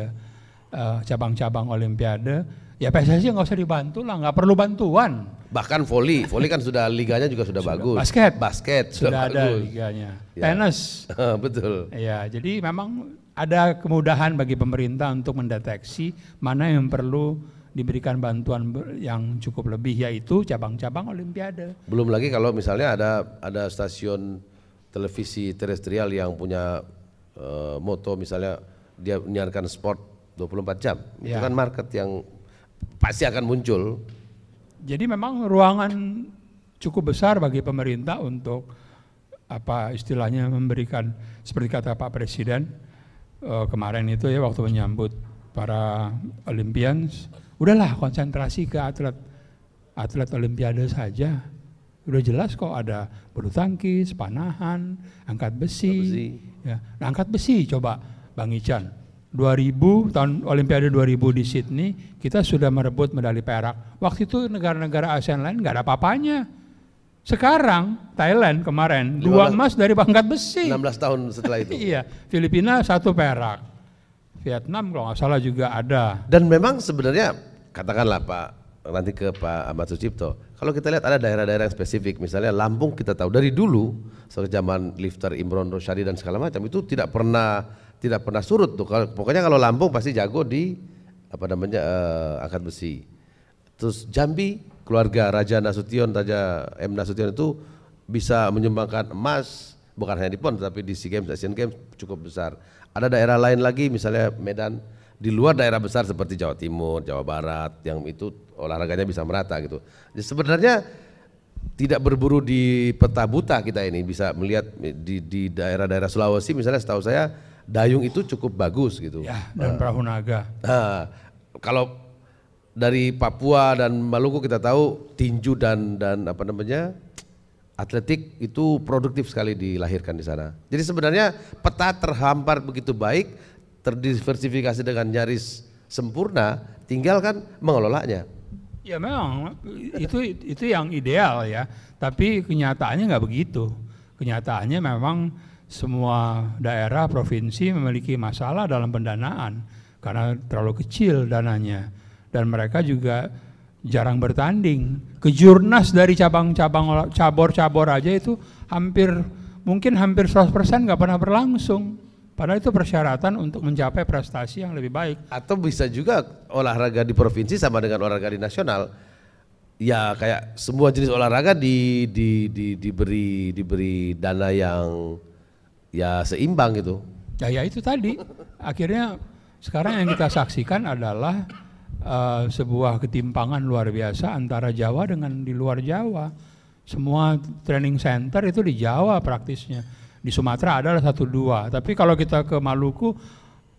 Speaker 2: eh, cabang-cabang uh, cabang -cabang olimpiade Ya PSSI nggak usah dibantu lah, nggak perlu bantuan. Bahkan volley,
Speaker 1: volley kan sudah liganya juga sudah, sudah bagus. Basket, basket sudah, sudah ada bagus. liganya. Ya. Tenis,
Speaker 2: betul. Ya, jadi memang ada kemudahan bagi pemerintah untuk mendeteksi mana yang perlu diberikan bantuan yang cukup lebih yaitu cabang-cabang olimpiade.
Speaker 1: Belum lagi kalau misalnya ada ada stasiun televisi terestrial yang punya uh, moto misalnya dia menyiarkan sport 24 jam. Ya. Itu kan
Speaker 2: market yang pasti akan muncul. Jadi memang ruangan cukup besar bagi pemerintah untuk apa istilahnya memberikan seperti kata Pak Presiden uh, kemarin itu ya waktu menyambut para Olympians, udahlah konsentrasi ke atlet atlet Olimpiade saja. Udah jelas kok ada bulu tangkis, panahan, angkat besi. besi. Ya. Nah, angkat besi coba Bang Ican. 2000 tahun Olimpiade 2000 di Sydney kita sudah merebut medali perak. Waktu itu negara-negara ASEAN lain nggak ada papanya. Sekarang Thailand kemarin 15, dua emas dari pangkat besi. 16 tahun setelah itu. iya, Filipina satu perak. Vietnam kalau nggak salah juga ada.
Speaker 1: Dan memang sebenarnya katakanlah Pak nanti ke Pak Ahmad Sucipto. Kalau kita lihat ada daerah-daerah yang spesifik, misalnya Lampung kita tahu dari dulu sejak zaman lifter Imron Rosyadi dan segala macam itu tidak pernah tidak pernah surut tuh. pokoknya kalau Lampung pasti jago di apa namanya uh, eh, angkat besi. Terus Jambi keluarga Raja Nasution, Raja M Nasution itu bisa menyumbangkan emas bukan hanya di PON tapi di SEA Games, Asian Games cukup besar. Ada daerah lain lagi misalnya Medan di luar daerah besar seperti Jawa Timur, Jawa Barat yang itu olahraganya bisa merata gitu. Jadi sebenarnya tidak berburu di peta buta kita ini bisa melihat di daerah-daerah Sulawesi misalnya setahu saya dayung itu cukup bagus gitu. Ya, dan uh, perahu naga. Nah, kalau dari Papua dan Maluku kita tahu tinju dan dan apa namanya atletik itu produktif sekali dilahirkan di sana. Jadi sebenarnya peta terhampar begitu baik, terdiversifikasi dengan nyaris sempurna, tinggal kan mengelolanya.
Speaker 2: Ya memang itu itu yang ideal ya, tapi kenyataannya nggak begitu. Kenyataannya memang semua daerah provinsi memiliki masalah dalam pendanaan karena terlalu kecil dananya dan mereka juga jarang bertanding. Kejurnas dari cabang-cabang cabor-cabor aja itu hampir mungkin hampir 100% nggak pernah berlangsung. Padahal itu persyaratan untuk mencapai prestasi yang lebih baik. Atau bisa juga
Speaker 1: olahraga di provinsi sama dengan olahraga di nasional. Ya kayak semua jenis olahraga di, di, di, diberi diberi dana yang ya seimbang gitu.
Speaker 2: Ya, ya itu tadi. Akhirnya sekarang yang kita saksikan adalah uh, sebuah ketimpangan luar biasa antara Jawa dengan di luar Jawa. Semua training center itu di Jawa praktisnya. Di Sumatera adalah satu dua. Tapi kalau kita ke Maluku,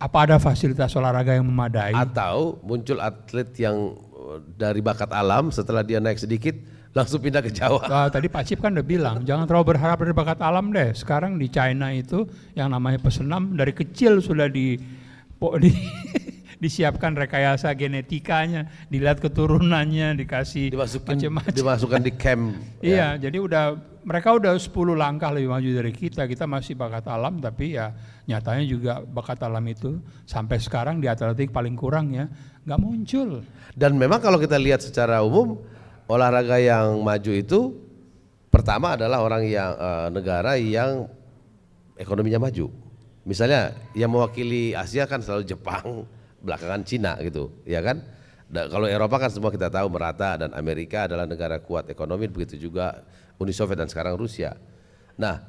Speaker 2: apa ada fasilitas olahraga yang memadai? Atau muncul atlet yang eh, dari bakat alam setelah dia naik sedikit langsung pindah ke Jawa. Nah, tadi Pak Cip kan udah bilang, jangan terlalu berharap dari bakat alam deh. Sekarang di China itu yang namanya pesenam dari kecil sudah di, di disiapkan rekayasa genetikanya, dilihat keturunannya, dikasih dimasukkan, macam dimasukkan di camp. Iya, ya. Iya, jadi udah mereka udah 10 langkah lebih maju dari kita. Kita masih bakat alam tapi ya nyatanya juga bakat alam itu sampai sekarang di atletik paling kurang ya nggak muncul.
Speaker 1: Dan memang kalau kita lihat secara umum olahraga yang maju itu pertama adalah orang yang e, negara yang ekonominya maju. Misalnya yang mewakili Asia kan selalu Jepang, belakangan Cina gitu, ya kan? Da, kalau Eropa kan semua kita tahu merata dan Amerika adalah negara kuat ekonomi, begitu juga Uni Soviet dan sekarang Rusia. Nah,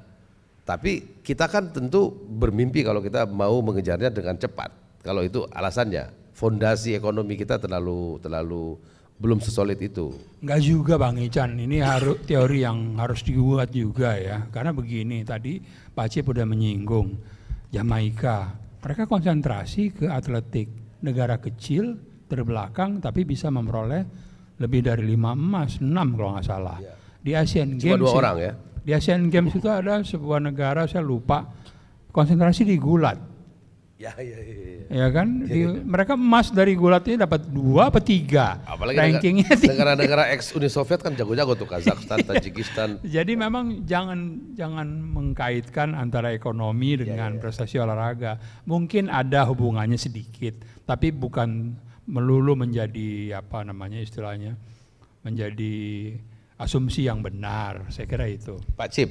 Speaker 1: tapi kita kan tentu bermimpi kalau kita mau mengejarnya dengan cepat. Kalau itu alasannya, fondasi ekonomi kita terlalu terlalu belum sesolid itu.
Speaker 2: Enggak juga Bang Ican, ini harus teori yang harus dibuat juga ya. Karena begini, tadi Pak Cip udah menyinggung Jamaika. Mereka konsentrasi ke atletik, negara kecil, terbelakang tapi bisa memperoleh lebih dari 5 emas, 6 kalau nggak salah. Iya. Di Asian Cuma Games dua ya. orang ya. Di Asian Games itu ada sebuah negara saya lupa konsentrasi di gulat
Speaker 1: Ya ya, ya, ya, ya.
Speaker 2: ya kan? Iya, Di, iya. mereka emas dari gulatnya dapat dua apa tiga. Apalagi rankingnya negara-negara ex Uni Soviet kan jago-jago tuh Kazakhstan, iya. Tajikistan. Jadi memang jangan jangan mengkaitkan antara ekonomi dengan ya, ya. prestasi olahraga. Mungkin ada hubungannya sedikit, tapi bukan melulu menjadi apa namanya istilahnya menjadi asumsi yang benar. Saya kira itu.
Speaker 1: Pak Cip,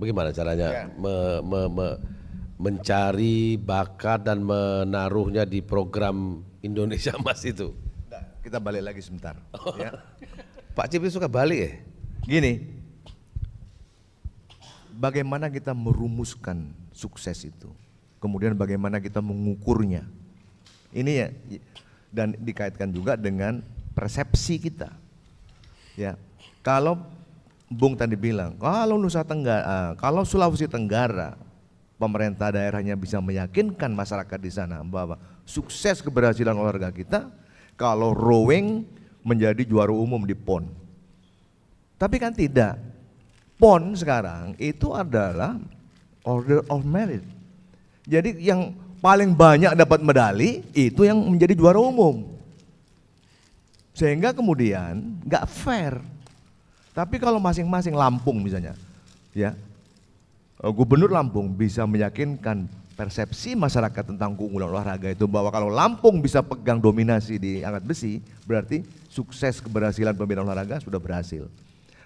Speaker 1: bagaimana caranya ya. me, me, me mencari bakat dan menaruhnya di program Indonesia
Speaker 3: Emas itu? Nah, kita balik lagi sebentar. Ya. Pak Cipri suka balik ya? Gini, bagaimana kita merumuskan sukses itu? Kemudian bagaimana kita mengukurnya? Ini ya, dan dikaitkan juga dengan persepsi kita. Ya, kalau Bung tadi bilang, kalau Nusa Tenggara, eh, kalau Sulawesi Tenggara pemerintah daerahnya bisa meyakinkan masyarakat di sana bahwa sukses keberhasilan olahraga kita kalau rowing menjadi juara umum di PON. Tapi kan tidak. PON sekarang itu adalah order of merit. Jadi yang paling banyak dapat medali itu yang menjadi juara umum. Sehingga kemudian nggak fair. Tapi kalau masing-masing Lampung misalnya, ya Eh, Gubernur Lampung bisa meyakinkan persepsi masyarakat tentang keunggulan olahraga itu bahwa kalau Lampung bisa pegang dominasi di angkat besi, berarti sukses keberhasilan pembinaan olahraga sudah berhasil.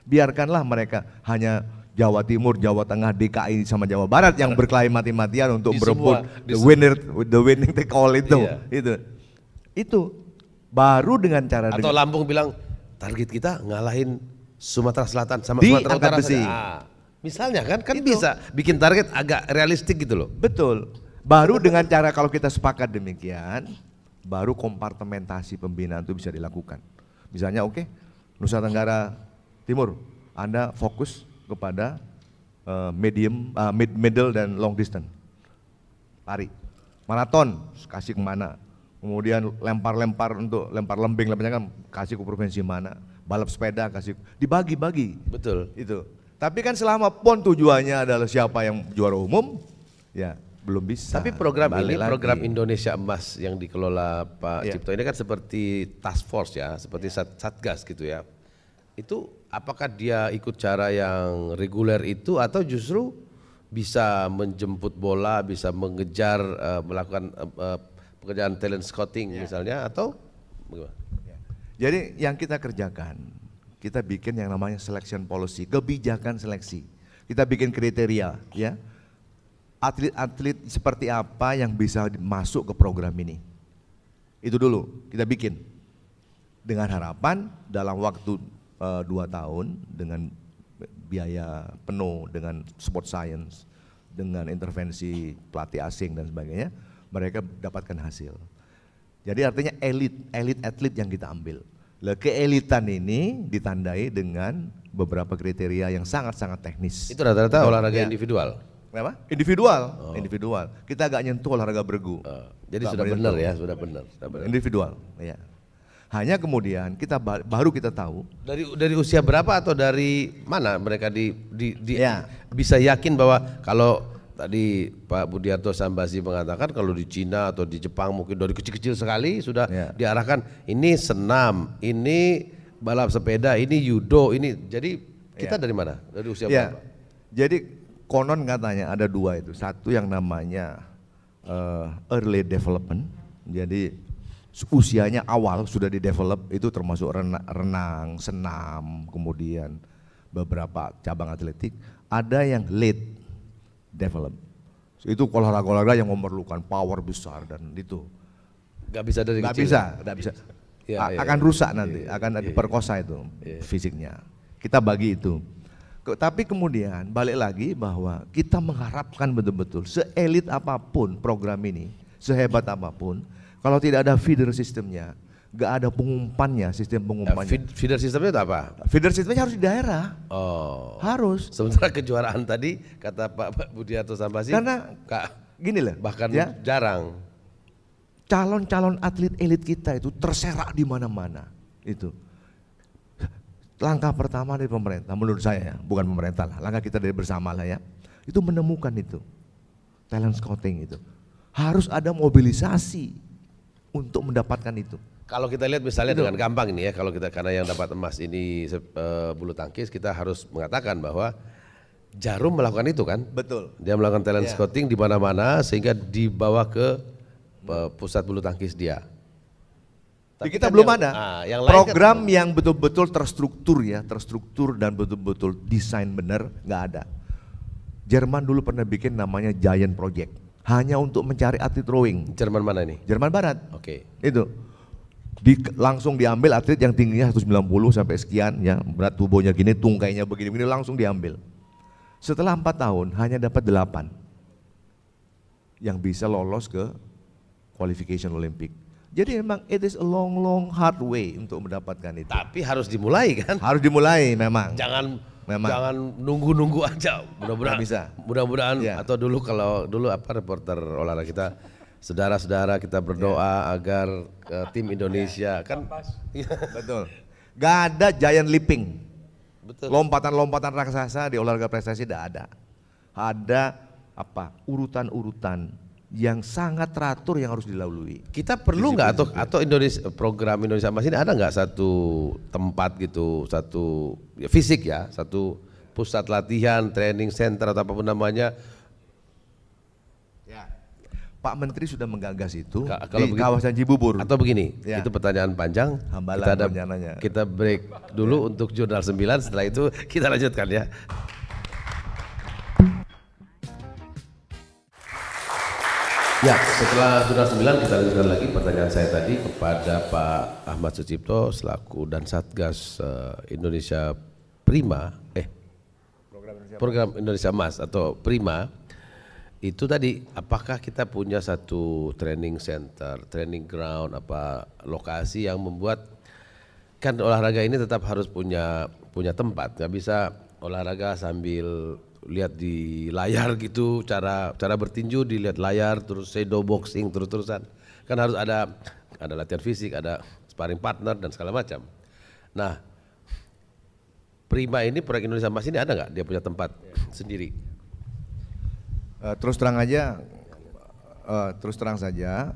Speaker 3: Biarkanlah mereka hanya Jawa Timur, Jawa Tengah, DKI sama Jawa Barat yang berkelahi mati-matian untuk berebut the winner the winning take all itu. Iya. Itu. Itu
Speaker 1: baru dengan cara Atau dengan, Lampung bilang target kita ngalahin Sumatera
Speaker 3: Selatan sama di Sumatera Utara besi. Ah Misalnya kan kan itu. bisa bikin target agak realistik gitu loh. Betul. Baru dengan cara kalau kita sepakat demikian, baru kompartementasi pembinaan itu bisa dilakukan. Misalnya oke, okay, Nusa Tenggara Timur, Anda fokus kepada uh, medium, uh, mid, middle dan long distance. Lari. Maraton kasih kemana? Kemudian lempar-lempar untuk lempar lembing, lempar kan kasih ke provinsi mana? Balap sepeda kasih dibagi-bagi. Betul. Itu. Tapi kan selama PON tujuannya adalah siapa yang juara umum,
Speaker 1: ya belum bisa. Tapi program ini lagi. program Indonesia Emas yang dikelola Pak yeah. Cipto ini kan seperti task force ya, seperti yeah. satgas gitu ya. Itu apakah dia ikut cara yang reguler itu atau justru bisa menjemput bola, bisa mengejar uh, melakukan uh, uh, pekerjaan talent scouting yeah. misalnya atau
Speaker 3: bagaimana? Iya. Jadi yang kita kerjakan kita bikin yang namanya selection policy, kebijakan seleksi. Kita bikin kriteria, ya. Atlet-atlet seperti apa yang bisa masuk ke program ini? Itu dulu kita bikin. Dengan harapan dalam waktu uh, dua tahun dengan biaya penuh dengan sport science, dengan intervensi pelatih asing dan sebagainya, mereka dapatkan hasil. Jadi artinya elit, elit atlet yang kita ambil. Le keelitan ini ditandai dengan beberapa kriteria yang sangat-sangat teknis. Itu rata-rata olahraga ya. individual. Kenapa? Individual, oh. individual. Kita agak nyentuh olahraga bergu. Oh. Jadi sudah benar ya, sudah benar, sudah benar. Individual, ya. Hanya kemudian kita baru kita tahu
Speaker 1: dari dari usia berapa atau dari mana mereka di, di, di ya. bisa yakin bahwa kalau Tadi Pak Budiarto Sambasi mengatakan kalau di Cina atau di Jepang mungkin dari kecil-kecil sekali sudah ya. diarahkan ini senam, ini balap sepeda, ini judo, ini jadi kita ya. dari mana?
Speaker 3: Dari usia ya. berapa? Jadi konon katanya ada dua itu. Satu yang namanya uh, early development. Jadi usianya awal sudah di develop itu termasuk renang, senam, kemudian beberapa cabang atletik. Ada yang late develop. Itu olahraga-olahraga yang memerlukan power besar dan itu.
Speaker 1: nggak bisa dari nggak Bisa, gak bisa. Ya, ya, akan ya, rusak
Speaker 3: ya, nanti, ya, akan ya, diperkosa ya, itu ya. fisiknya. Kita bagi itu. Ke, tapi kemudian balik lagi bahwa kita mengharapkan betul-betul seelit apapun program ini, sehebat apapun, kalau tidak ada feeder sistemnya, nggak ada pengumpannya sistem pengumpannya. Feed, feeder sistemnya itu apa? Feeder sistemnya harus di daerah. Oh. Harus. Sementara
Speaker 1: kejuaraan tadi kata Pak Budiarto Sambasi karena Kak, gini lah bahkan ya, jarang.
Speaker 3: Calon-calon atlet elit kita itu terserak di mana-mana itu. Langkah pertama dari pemerintah menurut saya ya, bukan pemerintah lah, langkah kita dari bersama lah ya. Itu menemukan itu talent scouting itu. Harus ada mobilisasi untuk mendapatkan itu
Speaker 1: kalau kita lihat misalnya dengan gampang ini ya, kalau kita karena yang dapat emas ini uh, bulu tangkis, kita harus mengatakan bahwa Jarum melakukan itu kan? Betul. Dia melakukan talent yeah. scouting di mana-mana sehingga dibawa ke pusat bulu tangkis dia. Tapi kita kan belum yang, ada ah, yang kan program kan,
Speaker 3: yang betul-betul terstruktur ya, terstruktur dan betul-betul desain benar nggak ada. Jerman dulu pernah bikin namanya Giant Project hanya untuk mencari atlet rowing. Jerman mana ini? Jerman Barat. Oke. Okay. Itu di, langsung diambil atlet yang tingginya 190 sampai sekian ya berat tubuhnya gini tungkainya begini-begini langsung diambil setelah empat tahun hanya dapat delapan yang bisa lolos ke qualification Olympic jadi memang it is a long long hard way untuk mendapatkan itu tapi harus dimulai kan harus dimulai memang jangan memang jangan nunggu-nunggu aja mudah-mudahan bisa mudah-mudahan ya. atau dulu kalau dulu
Speaker 1: apa reporter olahraga kita saudara-saudara kita berdoa yeah. agar uh, tim iya.
Speaker 3: Indonesia yeah. kan iya. betul. Gak ada giant leaping. Lompatan-lompatan raksasa di olahraga prestasi tidak ada. Ada apa? Urutan-urutan yang sangat teratur yang harus dilalui. Kita perlu nggak atau atau Indonesia
Speaker 1: program Indonesia Emas ini ada nggak satu tempat gitu, satu ya fisik ya, satu pusat latihan, training center atau apapun namanya
Speaker 3: Pak Menteri sudah menggagas itu kalau di begini, kawasan
Speaker 1: Cibubur. Atau begini, ya. itu pertanyaan panjang. Hambalan kita ada, penyananya. Kita break dulu ya. untuk jurnal 9, setelah itu kita lanjutkan ya. Ya, setelah jurnal 9 kita lanjutkan lagi pertanyaan saya tadi kepada Pak Ahmad Sucipto selaku dan Satgas eh, Indonesia Prima, eh program Indonesia, program Indonesia Mas atau Prima itu tadi apakah kita punya satu training center, training ground apa lokasi yang membuat kan olahraga ini tetap harus punya punya tempat nggak bisa olahraga sambil lihat di layar gitu cara cara bertinju dilihat layar terus shadow boxing terus terusan kan harus ada ada latihan fisik ada sparring partner dan segala macam nah Prima ini proyek Indonesia Mas ini ada nggak dia punya tempat ya. sendiri
Speaker 3: Uh, terus terang aja, uh, terus terang saja,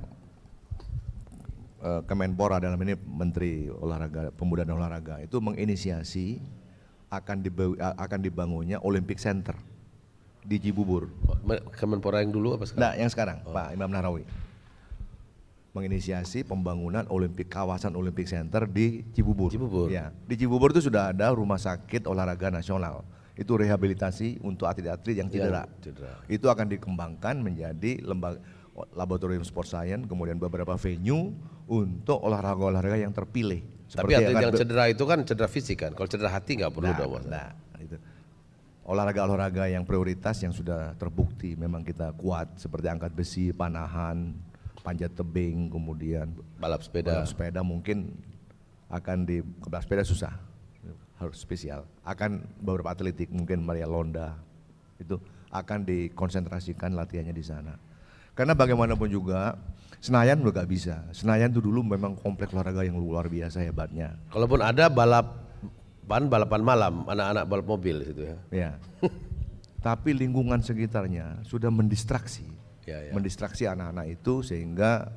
Speaker 3: uh, Kemenpora dalam ini Menteri Olahraga Pemuda dan Olahraga itu menginisiasi akan akan dibangunnya Olympic Center di Cibubur. Oh, Kemenpora yang dulu apa sekarang? Nah, yang sekarang oh. Pak Imam Nahrawi menginisiasi pembangunan Olimpik kawasan Olympic Center di Cibubur. Cibubur. Ya, di Cibubur itu sudah ada rumah sakit olahraga nasional itu rehabilitasi untuk atlet-atlet yang iya, cedera. Ya, cedera. Itu akan dikembangkan menjadi lembaga laboratorium sport science, kemudian beberapa venue untuk olahraga-olahraga yang terpilih. Tapi atlet yang, yang
Speaker 1: cedera itu kan cedera fisik kan, kalau cedera hati nggak perlu nah, dong. Nah,
Speaker 3: itu olahraga-olahraga yang prioritas yang sudah terbukti memang kita kuat seperti angkat besi, panahan, panjat tebing, kemudian balap sepeda. Balap sepeda mungkin akan di balap sepeda susah harus spesial. Akan beberapa atletik mungkin Maria Londa itu akan dikonsentrasikan latihannya di sana. Karena bagaimanapun juga Senayan juga bisa. Senayan itu dulu memang kompleks olahraga yang luar biasa hebatnya.
Speaker 1: Kalaupun ada balapan balapan malam, anak-anak
Speaker 3: balap mobil itu ya. Ya. Tapi lingkungan sekitarnya sudah mendistraksi. Ya, ya. Mendistraksi anak-anak itu sehingga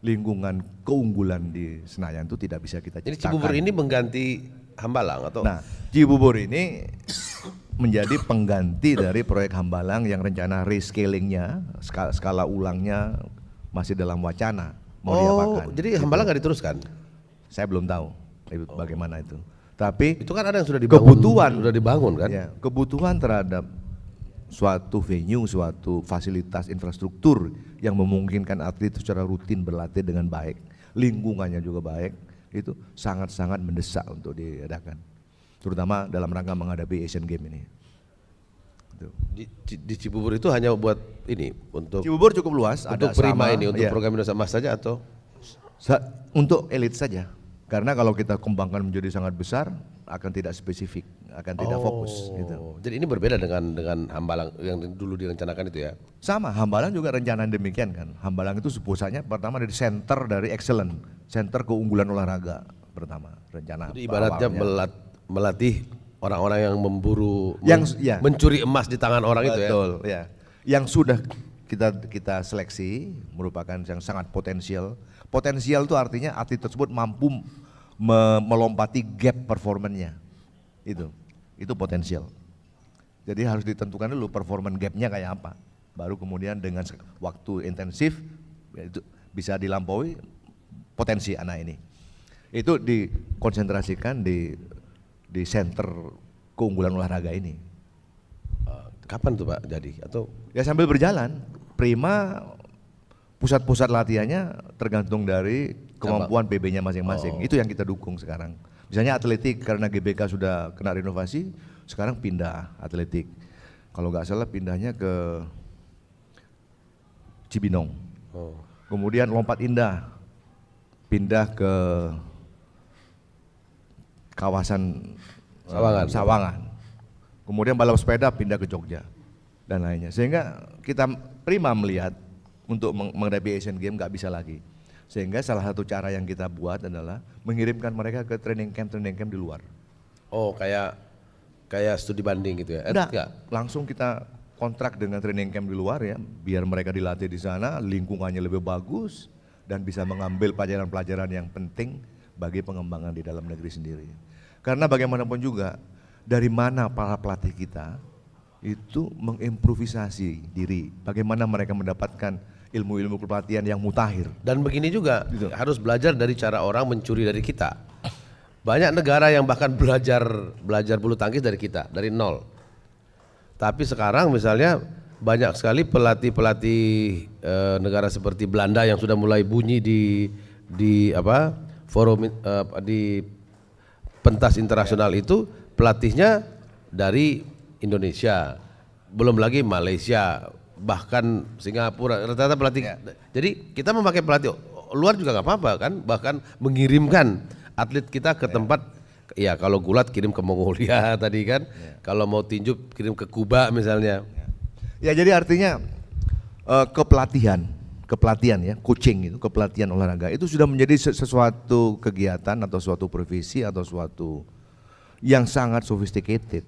Speaker 3: lingkungan keunggulan di Senayan itu tidak bisa kita ciptakan. Jadi Cibubur ini
Speaker 1: mengganti Hambalang atau Nah, Cibubur ini
Speaker 3: menjadi pengganti dari proyek Hambalang yang rencana rescalingnya skala, skala ulangnya masih dalam wacana mau oh, diapakan. Jadi gitu. Hambalang nggak diteruskan? Saya belum tahu itu eh, oh. bagaimana itu. Tapi itu kan ada yang sudah dibangun. Kebutuhan sudah dibangun kan? Ya, kebutuhan terhadap suatu venue, suatu fasilitas infrastruktur yang memungkinkan atlet secara rutin berlatih dengan baik, lingkungannya juga baik, itu sangat-sangat mendesak untuk diadakan terutama dalam rangka menghadapi Asian Games ini.
Speaker 1: Di, di Cibubur itu hanya buat ini
Speaker 3: untuk Cibubur cukup luas untuk ada prima sama, ini untuk ya. program
Speaker 1: Indonesia Mas saja atau
Speaker 3: untuk elit saja. Karena kalau kita kembangkan menjadi sangat besar akan tidak spesifik, akan tidak oh. fokus gitu.
Speaker 1: Jadi ini berbeda dengan dengan Hambalang yang dulu direncanakan itu ya.
Speaker 3: Sama, Hambalang juga rencana demikian kan. Hambalang itu pusatnya pertama dari center dari excellent, center keunggulan olahraga pertama rencana. Jadi ibaratnya melat, melatih orang-orang yang memburu yang men ya. mencuri emas di tangan orang Betul, itu ya. Betul, ya. Yang sudah kita kita seleksi merupakan yang sangat potensial Potensial itu artinya atlet tersebut mampu me melompati gap performanya. Itu. Itu potensial. Jadi harus ditentukan dulu performan gapnya kayak apa. Baru kemudian dengan waktu intensif ya itu bisa dilampaui potensi anak ini. Itu dikonsentrasikan di di center keunggulan olahraga ini. Eh, kapan tuh Pak jadi atau ya sambil berjalan prima pusat-pusat latihannya tergantung dari kemampuan PB-nya masing-masing. Oh. Itu yang kita dukung sekarang. Misalnya atletik karena GBK sudah kena renovasi, sekarang pindah atletik. Kalau nggak salah pindahnya ke Cibinong. Oh. Kemudian lompat indah pindah ke kawasan eh, Sawangan. Sawangan. Kemudian balap sepeda pindah ke Jogja dan lainnya. Sehingga kita prima melihat untuk menghadapi Asian Games nggak bisa lagi. Sehingga salah satu cara yang kita buat adalah mengirimkan mereka ke training camp training camp di luar. Oh, kayak kayak studi banding gitu ya? Enggak, eh, enggak. langsung kita kontrak dengan training camp di luar ya, biar mereka dilatih di sana, lingkungannya lebih bagus dan bisa mengambil pelajaran-pelajaran yang penting bagi pengembangan di dalam negeri sendiri. Karena bagaimanapun juga dari mana para pelatih kita itu mengimprovisasi diri, bagaimana mereka mendapatkan ilmu-ilmu kepelatihan yang mutakhir. Dan begini juga gitu. harus belajar dari cara
Speaker 1: orang mencuri dari kita. Banyak negara yang bahkan belajar belajar bulu tangkis dari kita dari nol. Tapi sekarang misalnya banyak sekali pelatih-pelatih e, negara seperti Belanda yang sudah mulai bunyi di di apa forum e, di pentas internasional itu pelatihnya dari Indonesia, belum lagi Malaysia, bahkan Singapura rata-rata pelatih. Ya. Jadi kita memakai pelatih luar juga nggak apa-apa kan, bahkan mengirimkan atlet kita ke ya. tempat ya kalau gulat kirim ke Mongolia tadi kan, ya. kalau mau tinju kirim ke Kuba misalnya.
Speaker 3: Ya, ya jadi artinya uh, eh, kepelatihan, kepelatihan ya, coaching itu, kepelatihan olahraga itu sudah menjadi sesuatu kegiatan atau suatu profesi atau suatu yang sangat sophisticated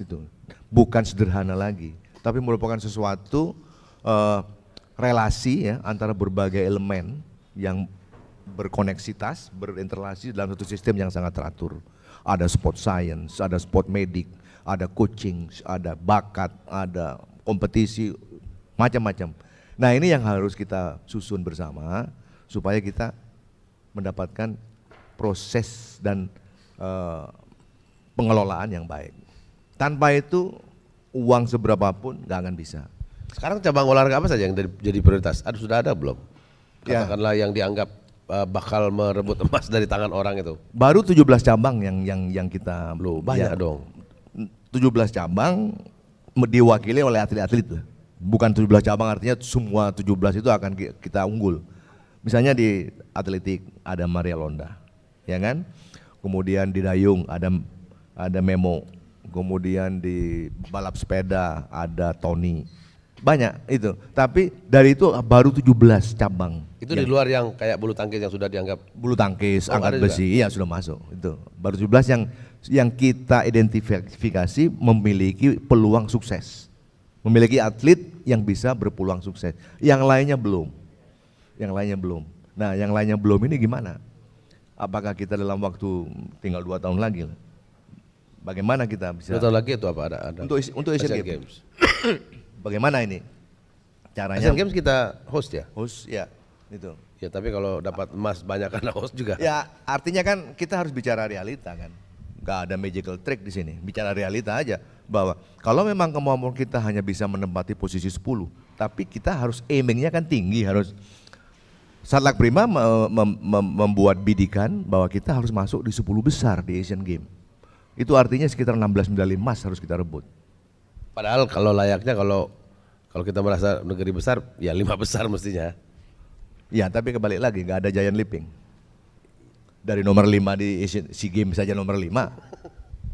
Speaker 3: itu, bukan sederhana lagi tapi merupakan sesuatu uh, relasi ya antara berbagai elemen yang berkoneksitas, berinteraksi dalam satu sistem yang sangat teratur. Ada sport science, ada sport medik, ada coaching, ada bakat, ada kompetisi, macam-macam. Nah ini yang harus kita susun bersama supaya kita mendapatkan proses dan uh, pengelolaan yang baik. Tanpa itu uang seberapa pun nggak akan bisa. Sekarang cabang olahraga apa
Speaker 1: saja yang jadi prioritas? Ada sudah ada belum? Ya. Katakanlah ya. yang dianggap uh, bakal merebut emas dari tangan orang itu. Baru
Speaker 3: 17 cabang yang yang yang kita belum banyak ya, dong. 17 cabang diwakili oleh atlet-atlet lah. Bukan 17 cabang artinya semua 17 itu akan kita unggul. Misalnya di atletik ada Maria Londa, ya kan? Kemudian di dayung ada ada Memo, kemudian di balap sepeda ada Tony. Banyak itu, tapi dari itu baru 17 cabang. Itu
Speaker 1: yang, di luar yang kayak bulu tangkis yang sudah dianggap bulu tangkis, oh, angkat besi, iya
Speaker 3: sudah masuk. Itu baru 17 yang yang kita identifikasi memiliki peluang sukses. Memiliki atlet yang bisa berpeluang sukses. Yang lainnya belum. Yang lainnya belum. Nah, yang lainnya belum ini gimana? Apakah kita dalam waktu tinggal dua tahun lagi? Lah? Bagaimana kita bisa? Betul lagi itu apa ada? ada untuk untuk Asian, Games. Bagaimana ini? Caranya?
Speaker 1: Asian Games kita host ya. Host ya, itu. Ya tapi kalau dapat emas banyak kan host juga. Ya
Speaker 3: artinya kan kita harus bicara realita kan. Gak ada magical trick di sini. Bicara realita aja bahwa kalau memang kemampuan kita hanya bisa menempati posisi 10, tapi kita harus aimingnya kan tinggi harus. Satlak Prima mem mem membuat bidikan bahwa kita harus masuk di 10 besar di Asian Games itu artinya sekitar 16 medali emas harus kita rebut.
Speaker 1: Padahal kalau layaknya kalau kalau kita merasa negeri besar,
Speaker 3: ya lima besar mestinya. Ya, tapi kembali lagi, nggak ada giant leaping. Dari nomor lima di Asian SEA Games saja nomor lima,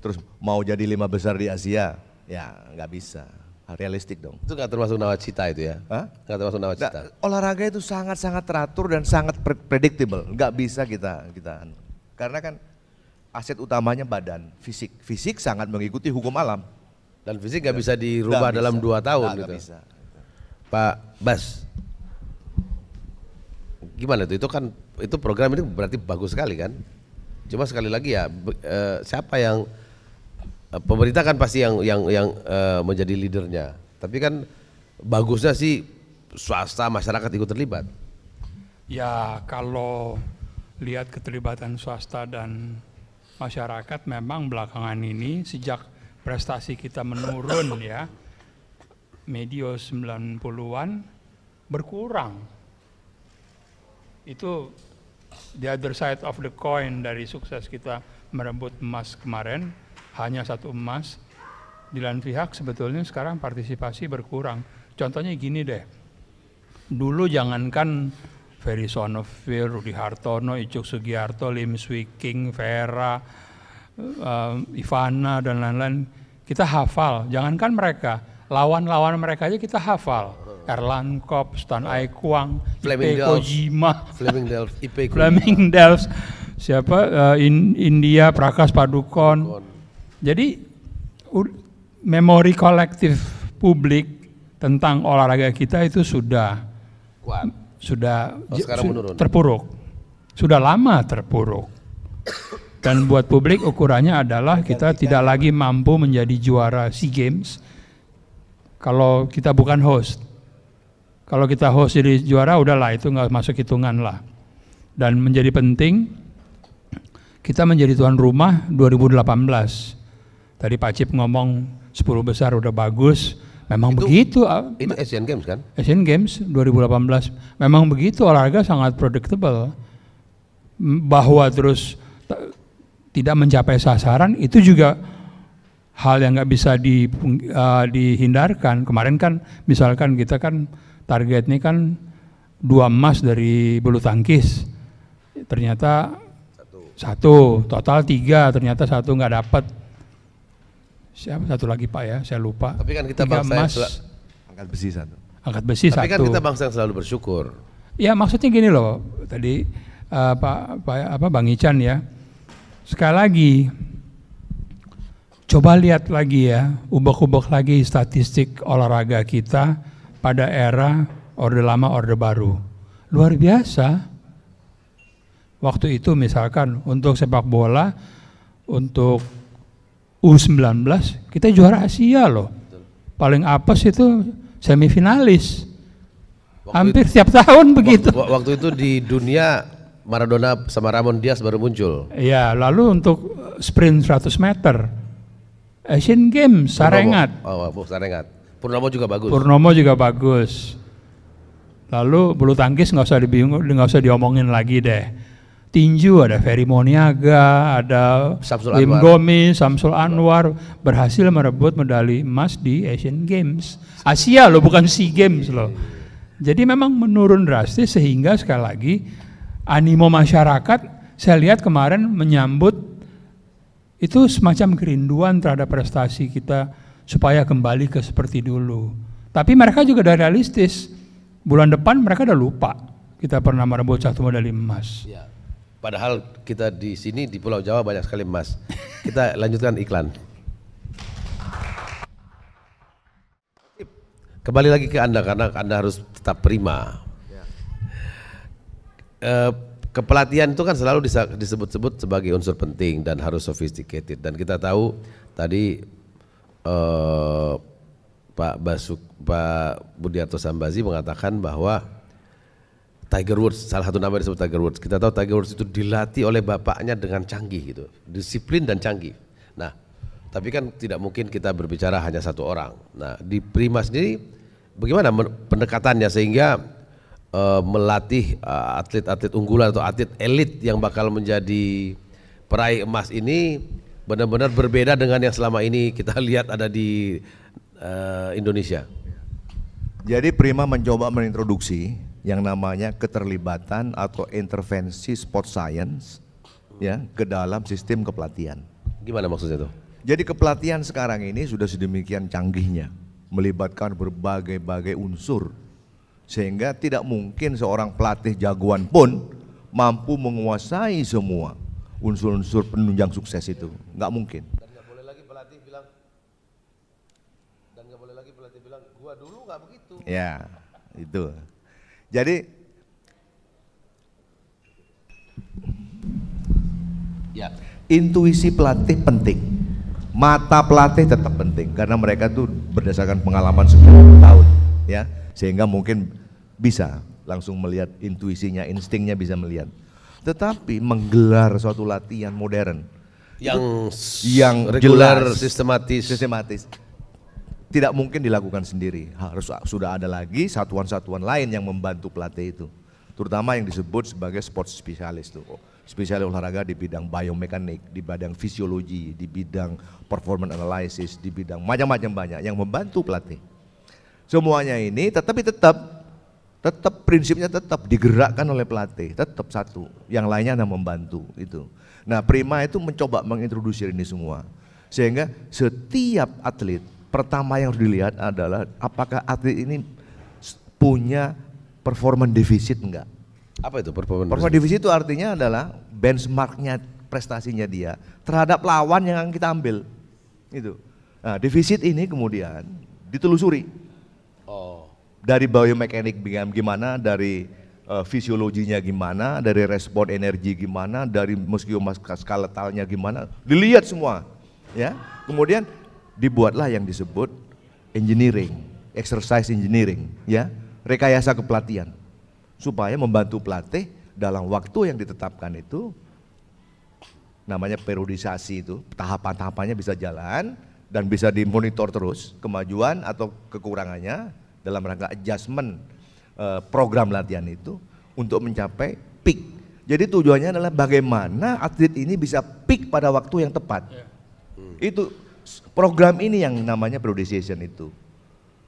Speaker 3: terus mau jadi lima besar di Asia, ya nggak bisa. Realistik dong.
Speaker 1: Itu nggak termasuk nawacita itu ya? Nggak termasuk nawacita. Nah,
Speaker 3: olahraga itu sangat-sangat teratur dan sangat predictable. Nggak bisa kita kita. Anu. Karena kan aset utamanya badan, fisik. Fisik sangat mengikuti hukum alam. Dan fisik nggak bisa dirubah gak dalam bisa. dua tahun gak, gitu. Gak bisa. Gitu. Pak
Speaker 1: Bas, gimana tuh? Itu kan itu program ini berarti bagus sekali kan? Cuma sekali lagi ya, eh, siapa yang eh, pemerintah kan pasti yang yang yang eh, menjadi leadernya. Tapi kan bagusnya sih swasta masyarakat ikut terlibat.
Speaker 2: Ya kalau lihat keterlibatan swasta dan masyarakat memang belakangan ini sejak prestasi kita menurun ya medio 90-an berkurang itu the other side of the coin dari sukses kita merebut emas kemarin hanya satu emas di lain pihak sebetulnya sekarang partisipasi berkurang contohnya gini deh dulu jangankan Ferry Sonofil, Rudi Hartono, Icuk Sugiarto, Lim Swiking, Vera, um, Ivana dan lain-lain kita hafal. Jangankan mereka, lawan-lawan mereka aja kita hafal. Erlan Kop, Stan Aikuang, Fleming Ipe Kojima, Fleming Delves, Ipe Fleming Delves, siapa uh, in, India Prakas Padukon. Padukon. Jadi memori kolektif publik tentang olahraga kita itu sudah kuat sudah oh, su terpuruk. Sudah lama terpuruk. Dan buat publik ukurannya adalah kita tidak ya, lagi mampu menjadi juara SEA Games kalau kita bukan host. Kalau kita host jadi juara udahlah itu nggak masuk hitungan lah. Dan menjadi penting kita menjadi tuan rumah 2018. Tadi Pak Cip ngomong 10 besar udah bagus, Memang itu, begitu. Ah. Itu Asian Games kan? Asian Games 2018. Memang begitu olahraga sangat predictable. Bahwa terus tidak mencapai sasaran itu juga hal yang nggak bisa di, uh, dihindarkan. Kemarin kan misalkan kita kan targetnya kan dua emas dari bulu tangkis. Ternyata satu, satu total tiga, ternyata satu nggak dapat siapa satu lagi Pak ya, saya lupa. Tapi kan kita bangsa emas, yang
Speaker 3: angkat besi satu.
Speaker 2: Angkat besi Tapi kan satu. Tapi kan kita
Speaker 1: bangsa yang selalu bersyukur.
Speaker 2: Ya maksudnya gini loh, tadi uh, Pak, Pak apa Bang Ican ya. Sekali lagi coba lihat lagi ya, ubah-ubah lagi statistik olahraga kita pada era orde lama orde baru. Luar biasa. Waktu itu misalkan untuk sepak bola untuk U19 kita juara Asia loh. Paling apes itu semifinalis. Waktu Hampir setiap tahun begitu. Waktu itu di dunia Maradona sama Ramon
Speaker 1: Diaz baru muncul.
Speaker 2: Iya, lalu untuk sprint 100 meter Asian Games Purnomo. Sarengat.
Speaker 1: Oh, oh, oh, Sarengat. Purnomo juga bagus. Purnomo
Speaker 2: juga bagus. Lalu bulu tangkis nggak usah dibingung, nggak usah diomongin lagi deh tinju, ada Ferry Moniaga, ada Samsul Lim Anwar. Gomi, Samsul Anwar berhasil merebut medali emas di Asian Games. Asia loh, bukan SEA Games loh. Jadi memang menurun drastis sehingga sekali lagi animo masyarakat saya lihat kemarin menyambut itu semacam kerinduan terhadap prestasi kita supaya kembali ke seperti dulu. Tapi mereka juga udah realistis. Bulan depan mereka udah lupa kita pernah merebut satu medali emas. Yeah.
Speaker 1: Padahal kita di sini di Pulau Jawa banyak sekali emas. Kita lanjutkan iklan. Kembali lagi ke Anda karena Anda harus tetap prima. E, kepelatihan itu kan selalu disebut-sebut sebagai unsur penting dan harus sophisticated dan kita tahu tadi e, Pak Basuk Pak Budiarto Sambazi mengatakan bahwa Tiger Woods, salah satu nama disebut Tiger Woods. Kita tahu Tiger Woods itu dilatih oleh bapaknya dengan canggih gitu, disiplin dan canggih. Nah, tapi kan tidak mungkin kita berbicara hanya satu orang. Nah, di Prima sendiri bagaimana pendekatannya sehingga uh, melatih eh, atlet-atlet uh, unggulan atau atlet elit yang bakal menjadi peraih emas ini benar-benar berbeda dengan yang selama ini kita lihat ada di uh, Indonesia.
Speaker 3: Jadi Prima mencoba mengintroduksi yang namanya keterlibatan atau intervensi sport science ya ke dalam sistem kepelatihan. Gimana maksudnya itu Jadi kepelatihan sekarang ini sudah sedemikian canggihnya melibatkan berbagai-bagai unsur sehingga tidak mungkin seorang pelatih jagoan pun mampu menguasai semua unsur-unsur penunjang sukses itu. Nggak mungkin. Dan nggak boleh lagi pelatih bilang dan nggak boleh lagi pelatih bilang gua dulu nggak begitu. Ya, itu. Jadi ya, intuisi pelatih penting. Mata pelatih tetap penting karena mereka tuh berdasarkan pengalaman 10 tahun ya, sehingga mungkin bisa langsung melihat intuisinya, instingnya bisa melihat. Tetapi menggelar suatu latihan modern yang yang regular, jelas, sistematis, sistematis tidak mungkin dilakukan sendiri. Harus ah, sudah ada lagi satuan-satuan lain yang membantu pelatih itu. Terutama yang disebut sebagai sport spesialis itu, Spesialis olahraga di bidang biomekanik, di bidang fisiologi, di bidang performance analysis, di bidang macam-macam banyak yang membantu pelatih. Semuanya ini tetapi tetap tetap prinsipnya tetap digerakkan oleh pelatih, tetap satu. Yang lainnya yang membantu itu. Nah, Prima itu mencoba mengintroduksi ini semua. Sehingga setiap atlet pertama yang harus dilihat adalah apakah atlet ini punya performa defisit enggak? Apa itu performa? Performa defisit itu artinya adalah benchmarknya prestasinya dia terhadap lawan yang kita ambil. Itu. Nah, defisit ini kemudian ditelusuri. Oh. Dari biomekanik gimana, dari uh, fisiologinya gimana, dari respon energi gimana, dari muskiomaskal gimana, dilihat semua. Ya. Kemudian dibuatlah yang disebut engineering, exercise engineering, ya, rekayasa kepelatihan supaya membantu pelatih dalam waktu yang ditetapkan itu namanya periodisasi itu tahapan-tahapannya bisa jalan dan bisa dimonitor terus kemajuan atau kekurangannya dalam rangka adjustment eh, program latihan itu untuk mencapai peak. Jadi tujuannya adalah bagaimana atlet ini bisa peak pada waktu yang tepat. Ya. Itu program ini yang namanya Periode Season itu.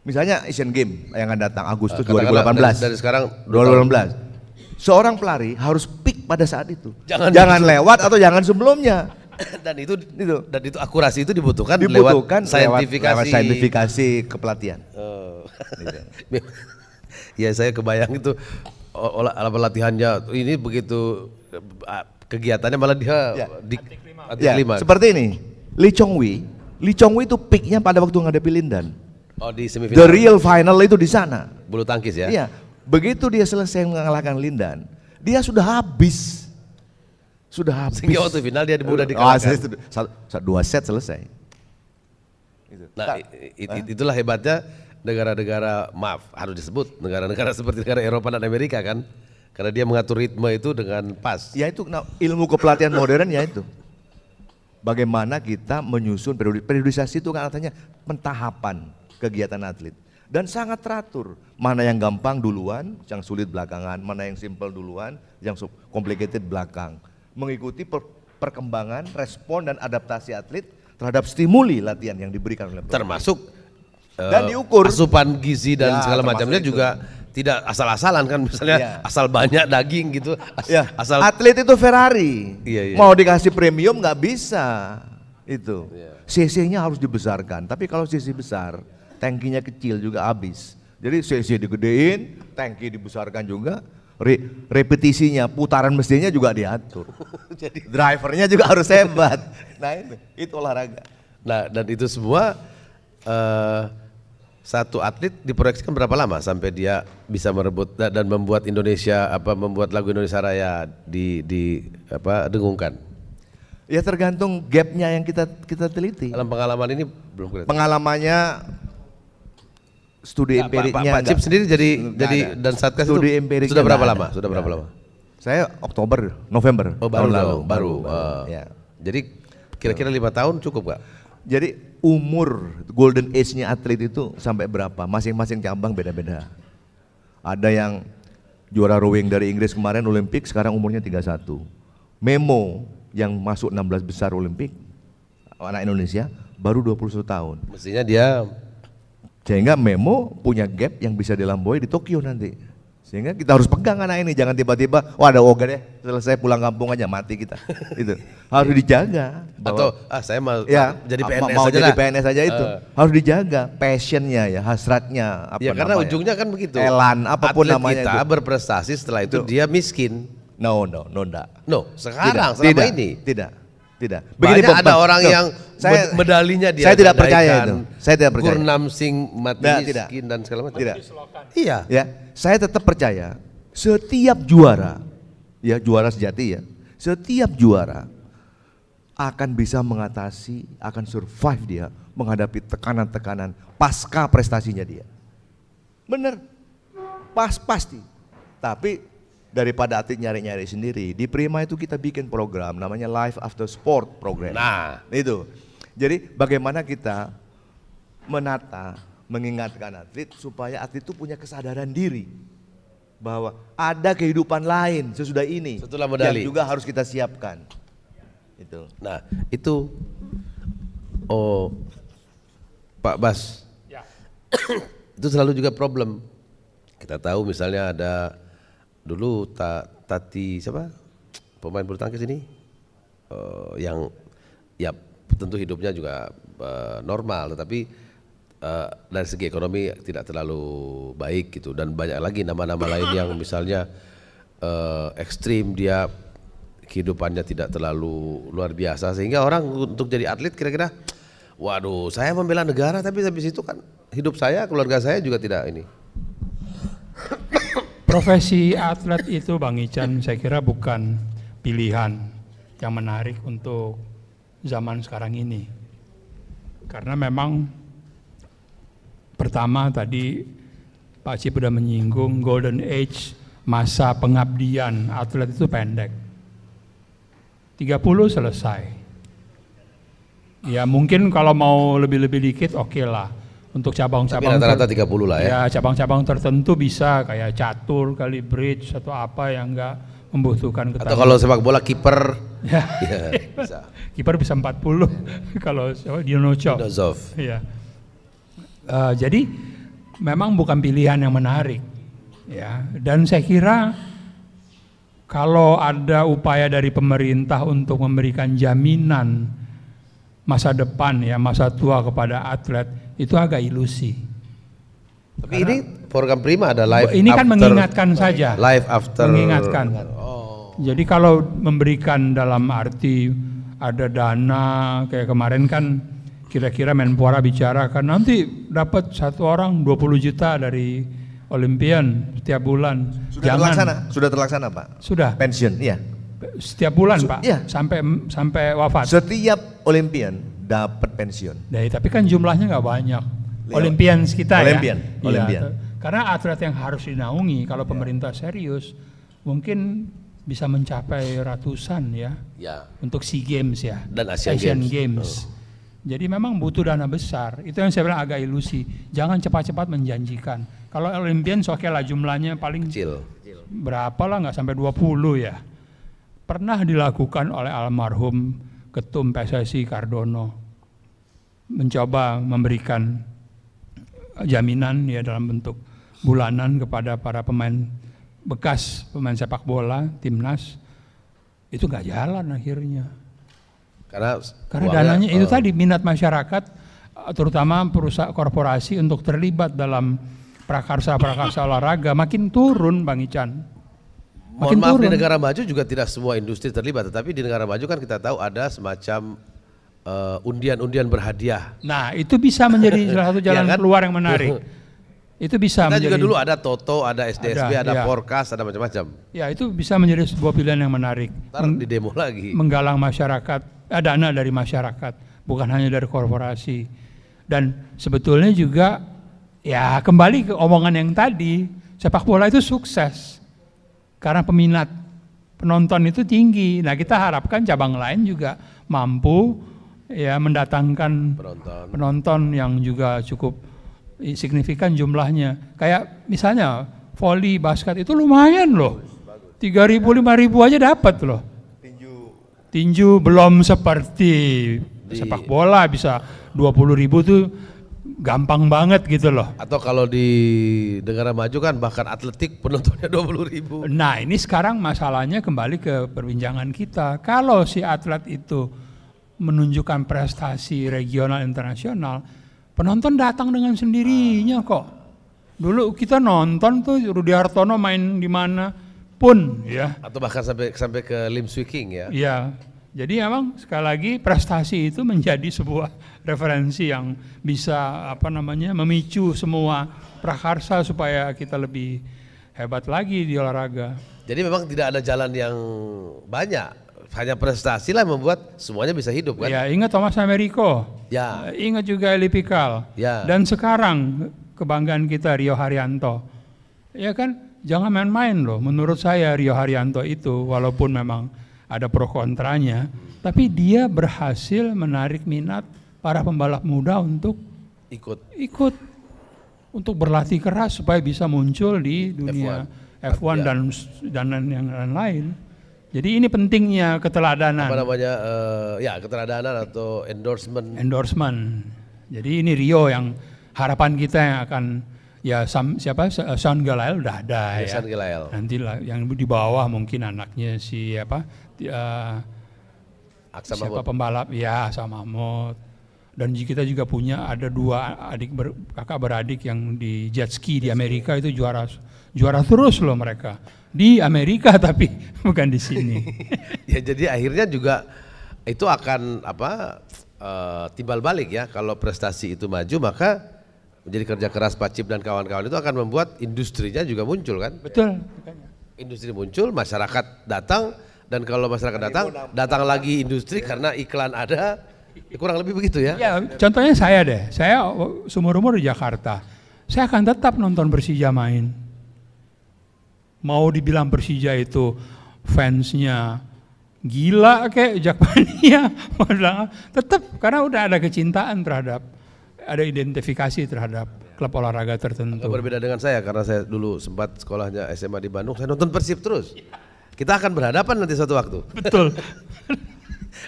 Speaker 3: Misalnya Asian Game yang akan datang Agustus Kata -kata 2018. Dari, dari sekarang 2018. Seorang pelari harus peak pada saat itu. Jangan, jangan lewat atau jangan sebelumnya.
Speaker 1: dan itu, itu dan itu akurasi itu dibutuhkan, dibutuhkan lewat lewat, lewat saintifikasi kepelatihan. Oh. Gitu. ya saya kebayang itu olah olah pelatihannya ini begitu kegiatannya malah dia ya. di atik lima. Atik ya, lima. Seperti ini.
Speaker 3: Lee Chong Wei Lee Chong Wei itu peaknya pada waktu ngadepi Lindan.
Speaker 1: Oh di semifinal. The real
Speaker 3: final itu di sana.
Speaker 1: Bulu tangkis ya? Iya.
Speaker 3: Begitu dia selesai mengalahkan Lindan, dia sudah habis. Sudah habis. Sehingga waktu final dia mudah dikalahkan. Oh, satu, dua set selesai. Nah,
Speaker 1: gitu. nah. it, it, itulah hebatnya negara-negara maaf harus disebut negara-negara seperti negara Eropa dan Amerika kan karena dia mengatur ritme itu dengan pas. Ya itu nah, ilmu
Speaker 3: kepelatihan modern ya itu bagaimana kita menyusun periodisasi. itu kan artinya pentahapan kegiatan atlet. Dan sangat teratur, mana yang gampang duluan, yang sulit belakangan, mana yang simple duluan, yang complicated belakang. Mengikuti per perkembangan, respon dan adaptasi atlet terhadap stimuli latihan yang diberikan oleh program. Termasuk dan eh, diukur asupan gizi dan ya, segala macamnya juga tidak
Speaker 1: asal-asalan kan misalnya yeah. asal banyak daging gitu as yeah. asal atlet
Speaker 3: itu Ferrari yeah, yeah. mau dikasih premium nggak bisa itu yeah. CC-nya harus dibesarkan tapi kalau CC besar tangkinya kecil juga habis jadi CC digedein tangki dibesarkan juga Re repetisinya putaran mesinnya juga diatur jadi drivernya juga harus hebat nah itu, itu olahraga nah dan itu semua
Speaker 1: uh, satu atlet diproyeksikan berapa lama sampai dia bisa merebut dan membuat Indonesia apa membuat lagu Indonesia Raya di di apa
Speaker 3: dengungkan? Ya tergantung gapnya yang kita kita teliti. Dalam pengalaman ini belum kelihatan. Pengalamannya studi ya, empiriknya. Pak, Pak Cip sendiri jadi enggak jadi enggak dan Satgas studi itu sudah berapa lama? Enggak. Sudah berapa lama? Saya Oktober, November. Oh baru lalu, baru. baru, baru, Uh, ya. Jadi kira-kira lima tahun cukup gak? Jadi umur golden age-nya atlet itu sampai berapa? Masing-masing cabang beda-beda. Ada yang juara rowing dari Inggris kemarin Olimpik sekarang umurnya 31. Memo yang masuk 16 besar Olimpik anak Indonesia baru 21 tahun. Mestinya dia sehingga Memo punya gap yang bisa dilampaui di Tokyo nanti. Sehingga kita harus pegang anak ini, jangan tiba-tiba, wah ada oga deh, selesai pulang kampung aja mati kita. itu harus dijaga. Bahwa, Atau ah saya mau ya, jadi PNS mau aja jadi PNS aja itu uh. harus dijaga passionnya ya, hasratnya. Apa ya namanya. karena ujungnya kan begitu. Elan apapun Atlet namanya kita itu.
Speaker 1: berprestasi setelah itu, itu dia miskin. No no no enggak. No sekarang tidak, selama tidak, ini
Speaker 3: tidak. Tidak. Begini Banyak ada orang
Speaker 1: Tuh. yang saya, medalinya dia. Saya tidak percaya itu. Saya tidak percaya. Gurnam Singh mati nah, tidak. miskin dan segala macam. Tidak.
Speaker 3: Iya. Ya, saya tetap percaya setiap juara ya juara sejati ya. Setiap juara akan bisa mengatasi, akan survive dia menghadapi tekanan-tekanan pasca prestasinya dia. bener, Pas pasti. Tapi daripada atlet nyari-nyari sendiri. Di Prima itu kita bikin program namanya Life After Sport program. Nah, itu. Jadi bagaimana kita menata, mengingatkan atlet supaya atlet itu punya kesadaran diri bahwa ada kehidupan lain sesudah ini setelah medali yang juga harus kita siapkan.
Speaker 1: Itu. Nah, itu oh Pak Bas. Ya. itu selalu juga problem. Kita tahu misalnya ada dulu ta, Tati siapa pemain bulu tangkis ini uh, yang ya tentu hidupnya juga uh, normal tetapi uh, dari segi ekonomi tidak terlalu baik gitu dan banyak lagi nama-nama lain yang misalnya uh, ekstrim dia kehidupannya tidak terlalu luar biasa sehingga orang untuk jadi atlet kira-kira waduh saya membela negara tapi habis itu kan hidup saya keluarga saya juga tidak ini
Speaker 2: Profesi atlet itu Bang Ican saya kira bukan pilihan yang menarik untuk zaman sekarang ini. Karena memang pertama tadi Pak Cip sudah menyinggung golden age masa pengabdian atlet itu pendek. 30 selesai. Ya mungkin kalau mau lebih-lebih dikit oke okay lah untuk cabang-cabang rata-rata 30 lah ya. Ya, cabang-cabang tertentu bisa kayak catur, kali bridge atau apa yang enggak membutuhkan ketahanan. Atau kalau sepak bola
Speaker 1: kiper ya. ya bisa.
Speaker 2: Kiper bisa 40 kalau siapa Dionocov. Ya. Uh, eh, jadi memang bukan pilihan yang menarik ya dan saya kira kalau ada upaya dari pemerintah untuk memberikan jaminan masa depan ya masa tua kepada atlet itu agak ilusi.
Speaker 1: Tapi Karena ini program Prima ada live Ini kan after, kan mengingatkan saja. Live after mengingatkan. Kan?
Speaker 2: Oh. Jadi kalau memberikan dalam arti ada dana kayak kemarin kan kira-kira Menpora bicara kan nanti dapat satu orang 20 juta dari Olimpian setiap bulan. Sudah Jangan. terlaksana,
Speaker 3: sudah terlaksana, Pak.
Speaker 2: Sudah. Pensiun, iya. Setiap bulan, Su Pak. Iya. Sampai sampai wafat. Setiap Olimpian dapat pensiun. Nah, iya, tapi kan jumlahnya nggak banyak. Olimpian kita Olympian. ya. Olimpian. Ya, karena atlet yang harus dinaungi kalau iya. pemerintah ya. serius mungkin bisa mencapai ratusan ya. Ya. Untuk SEA Games ya. Dan Asian, Asian Games. Games. Oh. Jadi memang butuh dana besar. Itu yang saya bilang agak ilusi. Jangan cepat-cepat menjanjikan. Kalau Olimpian oke lah jumlahnya paling kecil. Berapa lah nggak sampai 20 ya. Pernah dilakukan oleh almarhum Ketum PSSI Cardono mencoba memberikan jaminan ya dalam bentuk bulanan kepada para pemain bekas pemain sepak bola timnas itu nggak jalan akhirnya karena karena uangnya, dananya itu uh, tadi minat masyarakat terutama perusahaan korporasi untuk terlibat dalam prakarsa prakarsa olahraga makin turun bang Ican Mohon maaf turun. di negara
Speaker 1: maju juga tidak semua industri terlibat, tetapi di negara maju kan kita tahu ada semacam undian eh, undian-undian berhadiah.
Speaker 2: Nah, itu bisa menjadi salah satu iya jalan ya kan? keluar yang menarik. Itu bisa Kita menjadi, juga dulu
Speaker 1: ada Toto, ada SDSB, ada, ada iya. ada macam-macam.
Speaker 2: Ya, itu bisa menjadi sebuah pilihan yang menarik. Ntar di demo lagi. Menggalang masyarakat, eh, dana dari masyarakat, bukan hanya dari korporasi. Dan sebetulnya juga ya kembali ke omongan yang tadi, sepak bola itu sukses karena peminat penonton itu tinggi. Nah, kita harapkan cabang lain juga mampu ya mendatangkan penonton, penonton yang juga cukup signifikan jumlahnya. Kayak misalnya voli basket itu lumayan loh. tiga ribu lima ribu aja dapat loh. Tinju tinju belum seperti sepak bola bisa dua puluh ribu tuh gampang banget gitu loh. Atau kalau di negara maju kan bahkan atletik penontonnya 20 ribu. Nah ini sekarang masalahnya kembali ke perbincangan kita. Kalau si atlet itu menunjukkan prestasi regional internasional, penonton datang dengan sendirinya kok. Dulu kita nonton tuh Rudi Hartono main di mana pun
Speaker 1: ya. Atau bahkan sampai sampai ke Lim Swicking ya. Iya.
Speaker 2: Jadi emang sekali lagi prestasi itu menjadi sebuah referensi yang bisa apa namanya memicu semua prakarsa supaya kita lebih hebat lagi di olahraga.
Speaker 1: Jadi memang tidak ada jalan yang banyak hanya
Speaker 2: prestasi lah membuat semuanya bisa hidup kan? Ya ingat Thomas Americo, ya eh, ingat juga Elipikal, ya dan sekarang kebanggaan kita Rio Haryanto, ya kan jangan main-main loh. Menurut saya Rio Haryanto itu walaupun memang ada pro kontranya, tapi dia berhasil menarik minat para pembalap muda untuk ikut ikut untuk berlatih keras supaya bisa muncul di dunia F1, F1 ya. dan dan yang lain-lain. Jadi ini pentingnya keteladanan. Apa
Speaker 1: namanya? Uh, eh, ya keteladanan atau endorsement.
Speaker 2: Endorsement. Jadi ini Rio yang harapan kita yang akan ya Sam, siapa Sean eh, Galael udah ada ya. ya. Nanti yang di bawah mungkin anaknya siapa Uh, eh, siapa Mahmud. pembalap? Ya, sama Mahmud dan kita juga punya ada dua adik ber, kakak beradik yang di jet ski di Amerika itu juara juara terus loh mereka di Amerika tapi bukan di sini. ya jadi akhirnya
Speaker 1: juga itu akan apa e, timbal balik ya kalau prestasi itu maju maka menjadi kerja keras Pak Cip dan kawan-kawan itu akan membuat industrinya juga muncul kan? Betul. Industri muncul, masyarakat datang dan kalau masyarakat datang, datang lagi industri karena iklan ada, Ya, kurang lebih begitu ya?
Speaker 2: Ya, contohnya saya deh. Saya oh, seumur umur di Jakarta. Saya akan tetap nonton Persija main. Mau dibilang Persija itu fansnya gila kayak Jakmania, tetap karena udah ada kecintaan terhadap ada identifikasi terhadap klub olahraga tertentu. Agak berbeda
Speaker 1: dengan saya karena saya dulu sempat sekolahnya SMA di Bandung, saya nonton Persib terus. Kita akan berhadapan nanti suatu waktu.
Speaker 2: Betul.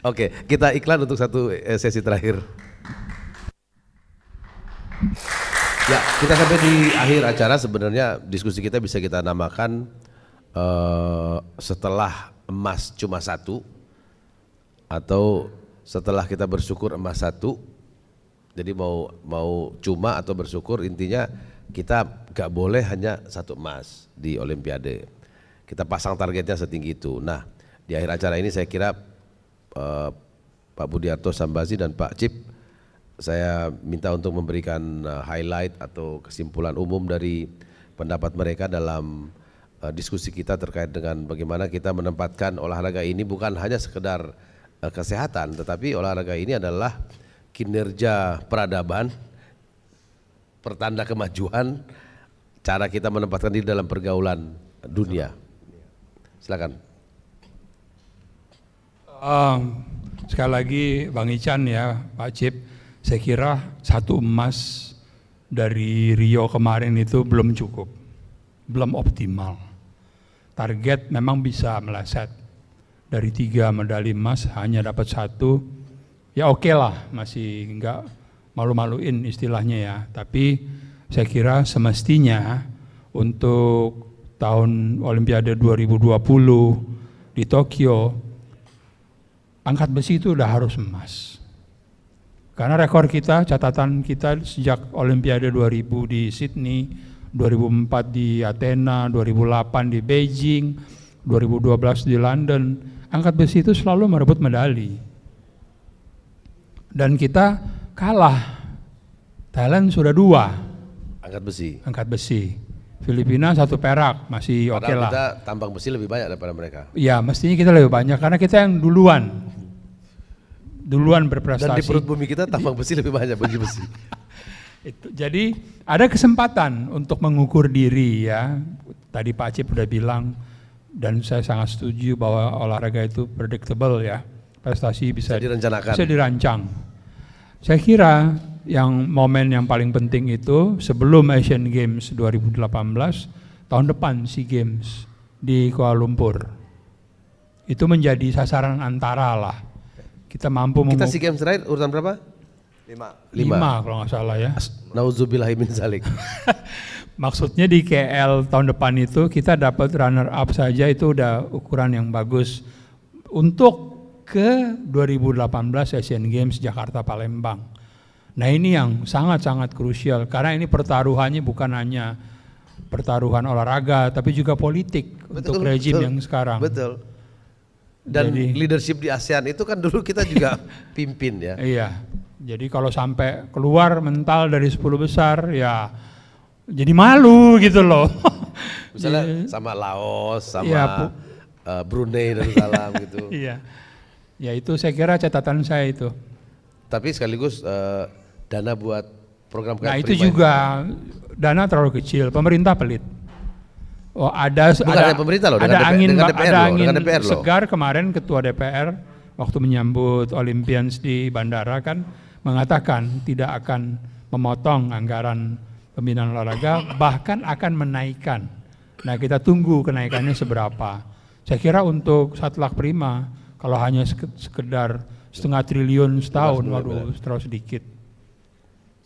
Speaker 1: Oke, kita iklan untuk satu eh, sesi terakhir. Ya, kita sampai di akhir acara sebenarnya diskusi kita bisa kita namakan uh, setelah emas cuma satu atau setelah kita bersyukur emas satu. Jadi mau mau cuma atau bersyukur intinya kita gak boleh hanya satu emas di Olimpiade. Kita pasang targetnya setinggi itu. Nah, di akhir acara ini saya kira Eh, Pak Budiarto Sambazi dan Pak Cip saya minta untuk memberikan eh, highlight atau kesimpulan umum dari pendapat mereka dalam eh, diskusi kita terkait dengan bagaimana kita menempatkan olahraga ini bukan hanya sekedar kesehatan tetapi olahraga ini adalah kinerja peradaban pertanda kemajuan cara kita menempatkan diri dalam pergaulan dunia. Silakan.
Speaker 2: Um, sekali lagi Bang Ican ya, Pak Cip, saya kira satu emas dari Rio kemarin itu belum cukup, belum optimal. Target memang bisa meleset. Dari tiga medali emas hanya dapat satu, ya oke okay lah, masih nggak malu-maluin istilahnya ya. Tapi saya kira semestinya untuk tahun Olimpiade 2020 di Tokyo angkat besi itu udah harus emas. Karena rekor kita, catatan kita sejak Olimpiade 2000 di Sydney, 2004 di Athena, 2008 di Beijing, 2012 di London, angkat besi itu selalu merebut medali. Dan kita kalah. Thailand sudah dua. Angkat besi. Angkat besi. Filipina satu perak masih oke okay lah. kita
Speaker 1: tambang besi lebih banyak daripada mereka.
Speaker 2: Iya, mestinya kita lebih banyak karena kita yang duluan. Duluan berprestasi. Dan di perut bumi
Speaker 1: kita tambang besi lebih banyak besi besi.
Speaker 2: Itu, jadi ada kesempatan untuk mengukur diri ya. Tadi Pak Acip udah bilang dan saya sangat setuju bahwa olahraga itu predictable ya. Prestasi bisa, bisa direncanakan. Bisa dirancang. Saya kira yang momen yang paling penting itu sebelum Asian Games 2018 tahun depan SEA Games di Kuala Lumpur. Itu menjadi sasaran antara lah. Kita mampu Kita SEA
Speaker 1: Games terakhir urutan berapa? Lima. Lima, Lima
Speaker 2: kalau nggak salah ya. Nauzubillah zalik. Maksudnya di KL tahun depan itu kita dapat runner up saja itu udah ukuran yang bagus untuk ke 2018 Asian Games Jakarta Palembang Nah ini yang sangat-sangat krusial karena ini pertaruhannya bukan hanya pertaruhan olahraga tapi juga politik betul, untuk rejim yang sekarang. Betul. Dan jadi, leadership di ASEAN itu kan dulu kita juga pimpin ya. Iya. Jadi kalau sampai keluar mental dari 10 besar ya jadi malu gitu loh. Misalnya
Speaker 1: jadi, sama Laos,
Speaker 2: sama uh, Brunei dan Salam gitu. Iya. Ya itu saya kira catatan saya itu. Tapi
Speaker 1: sekaligus uh, dana
Speaker 2: buat program Nah itu juga itu. dana terlalu kecil, pemerintah pelit. Oh ada Bukan ada pemerintah loh, ada dengan angin dengan DPR ada loh, angin DPR segar loh. kemarin ketua DPR waktu menyambut Olimpians di bandara kan mengatakan tidak akan memotong anggaran pembinaan olahraga bahkan akan menaikkan. Nah kita tunggu kenaikannya seberapa. Saya kira untuk Satlak Prima kalau hanya sekedar setengah triliun setahun, waduh terlalu sedikit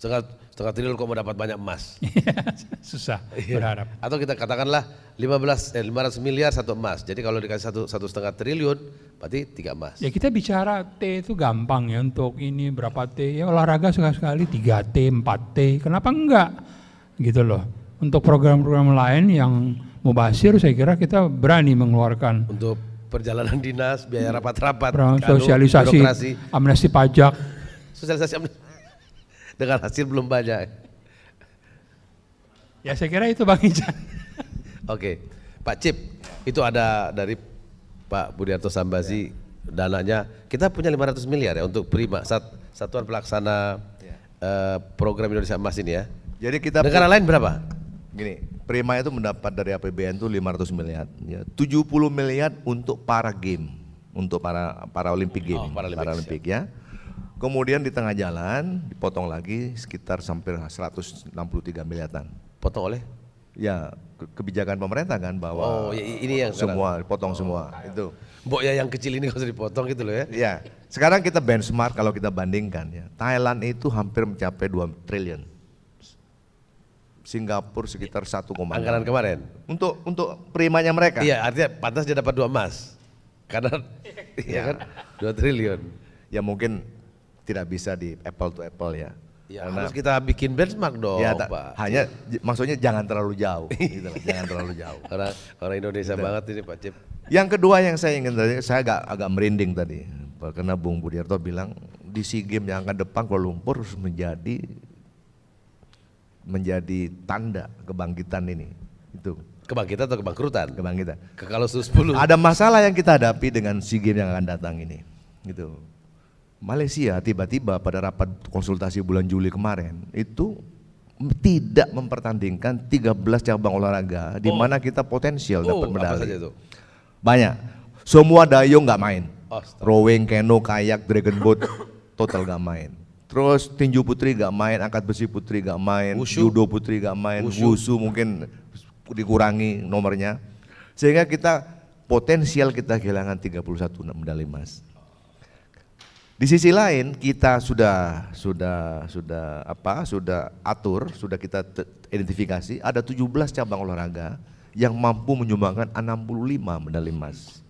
Speaker 1: setengah setengah triliun kok mau dapat banyak emas. Susah iya. berharap. Atau kita katakanlah 15 eh, 500 miliar satu emas. Jadi kalau dikasih satu satu setengah triliun berarti tiga emas. Ya kita
Speaker 2: bicara T itu gampang ya untuk ini berapa T ya olahraga suka sekali 3 T 4 T. Kenapa enggak? Gitu loh. Untuk program-program lain yang mubasir saya kira kita berani mengeluarkan. Untuk
Speaker 1: perjalanan dinas, biaya hmm. rapat-rapat, sosialisasi,
Speaker 2: amnesti pajak.
Speaker 1: sosialisasi amnesti dengan hasil belum banyak.
Speaker 2: Ya saya kira itu Bang Ijan.
Speaker 1: Oke, Pak Cip, itu ada dari Pak Budiarto Sambazi ya. dananya. Kita punya 500 miliar ya untuk Prima sat, satuan pelaksana ya. uh, program
Speaker 3: Indonesia Emas ini ya. Jadi kita negara lain berapa? Gini, Prima itu mendapat dari APBN itu 500 miliar. Ya, 70 miliar untuk para game, untuk para para Olimpik game, oh, para Olimpiade ya. ya. Kemudian di tengah jalan dipotong lagi sekitar sampai 163 miliaran. Potong oleh? Ya kebijakan pemerintah kan bahwa oh, ya, ini yang semua sekarang. potong oh, semua ayo. itu.
Speaker 1: Mbok ya yang kecil ini harus dipotong gitu loh ya.
Speaker 3: Ya. Sekarang kita benchmark kalau kita bandingkan ya. Thailand itu hampir mencapai 2 triliun. Singapura sekitar satu. anggaran kemarin. Untuk untuk primanya mereka. Iya,
Speaker 1: artinya pantas dia dapat dua emas. Karena
Speaker 3: ya, kan dua triliun. Ya mungkin tidak bisa di apple to apple ya. Ya, Karena, harus kita
Speaker 1: bikin benchmark dong, ya, tak, Pak. Hanya
Speaker 3: maksudnya jangan terlalu jauh, gitu lah, jangan terlalu jauh.
Speaker 1: Orang orang Indonesia gitu. banget ini Pak Cip.
Speaker 3: Yang kedua yang saya ingin tanya, saya agak agak merinding tadi karena Bung Budiarto bilang di SEA Games yang akan depan Kuala Lumpur harus menjadi menjadi tanda kebangkitan ini. Itu. Kebangkitan atau
Speaker 1: kebangkrutan? Kebangkitan. Ke kalau 10. Ada masalah
Speaker 3: yang kita hadapi dengan SEA Games yang akan datang ini. Gitu. Malaysia tiba-tiba pada rapat konsultasi bulan Juli kemarin itu tidak mempertandingkan 13 cabang olahraga di oh. mana kita potensial oh, dapat medali. itu? Banyak. Semua dayung nggak main. Oh, Rowing, keno, kayak, dragon boat total nggak main. Terus tinju putri nggak main, angkat besi putri nggak main, judo putri nggak main, Wushu. mungkin dikurangi nomornya. Sehingga kita potensial kita kehilangan 31 medali emas. Di sisi lain kita sudah sudah sudah apa sudah atur sudah kita identifikasi ada 17 cabang olahraga yang mampu menyumbangkan 65 medali emas.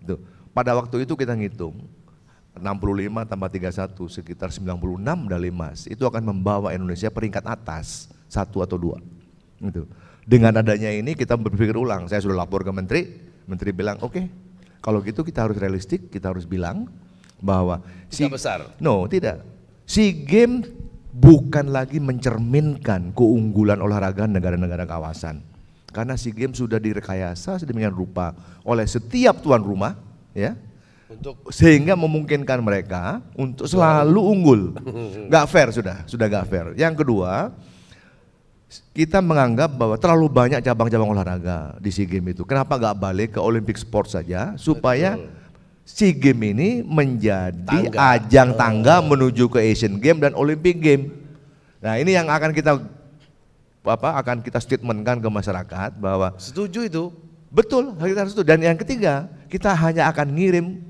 Speaker 3: Itu. Pada waktu itu kita ngitung 65 tambah 31 sekitar 96 medali emas itu akan membawa Indonesia peringkat atas satu atau dua. Itu Dengan adanya ini kita berpikir ulang. Saya sudah lapor ke menteri, menteri bilang oke okay, kalau gitu kita harus realistik, kita harus bilang bahwa si, besar. No, tidak. Si game bukan lagi mencerminkan keunggulan olahraga negara-negara kawasan. Karena si game sudah direkayasa sedemikian rupa oleh setiap tuan rumah, ya. Untuk sehingga memungkinkan mereka untuk selalu unggul. Gak fair sudah, sudah gak fair. Yang kedua, kita menganggap bahwa terlalu banyak cabang-cabang olahraga di SEA Games itu. Kenapa nggak balik ke Olympic Sport saja supaya Betul si game ini menjadi tangga. ajang oh. tangga menuju ke Asian Games dan Olympic Games. Nah, ini yang akan kita apa akan kita statementkan ke masyarakat bahwa setuju itu. Betul, kita harus itu. Dan yang ketiga, kita hanya akan ngirim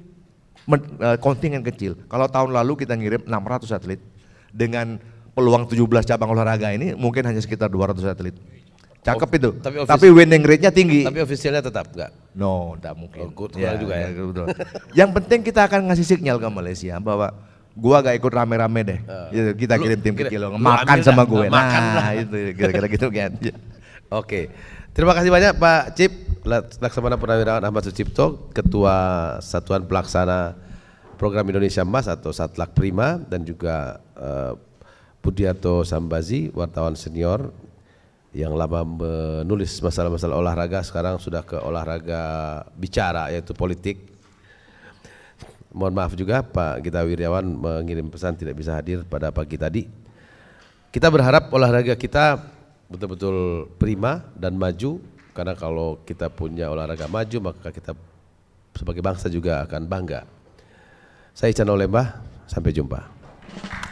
Speaker 3: eh, kontingen kecil. Kalau tahun lalu kita ngirim 600 atlet dengan peluang 17 cabang olahraga ini mungkin hanya sekitar 200 atlet. Cakep itu. Tapi, ofis- tapi winning rate-nya tinggi. Tapi
Speaker 1: ofisialnya tetap enggak?
Speaker 3: No, enggak mungkin. Oh, ya, juga ya. ya. Betul. Yang penting kita akan ngasih sinyal ke Malaysia bahwa gua gak ikut rame-rame deh. Uh, kita kirim tim kecil lo makan sama dah, gue. Nah, makan nah, itu kira-kira gitu kan. Oke. Okay. Terima kasih banyak Pak Cip
Speaker 1: Laksamana Purnawirawan Ahmad Sucipto, Ketua Satuan Pelaksana Program Indonesia Emas atau Satlak Prima dan juga uh, eh, Budiato Sambazi, wartawan senior yang lama menulis masalah-masalah olahraga sekarang sudah ke olahraga bicara yaitu politik. Mohon maaf juga Pak Gita Wirjawan mengirim pesan tidak bisa hadir pada pagi tadi. Kita berharap olahraga kita betul-betul prima dan maju karena kalau kita punya olahraga maju maka kita sebagai bangsa juga akan bangga. Saya Ican Lembah, sampai jumpa.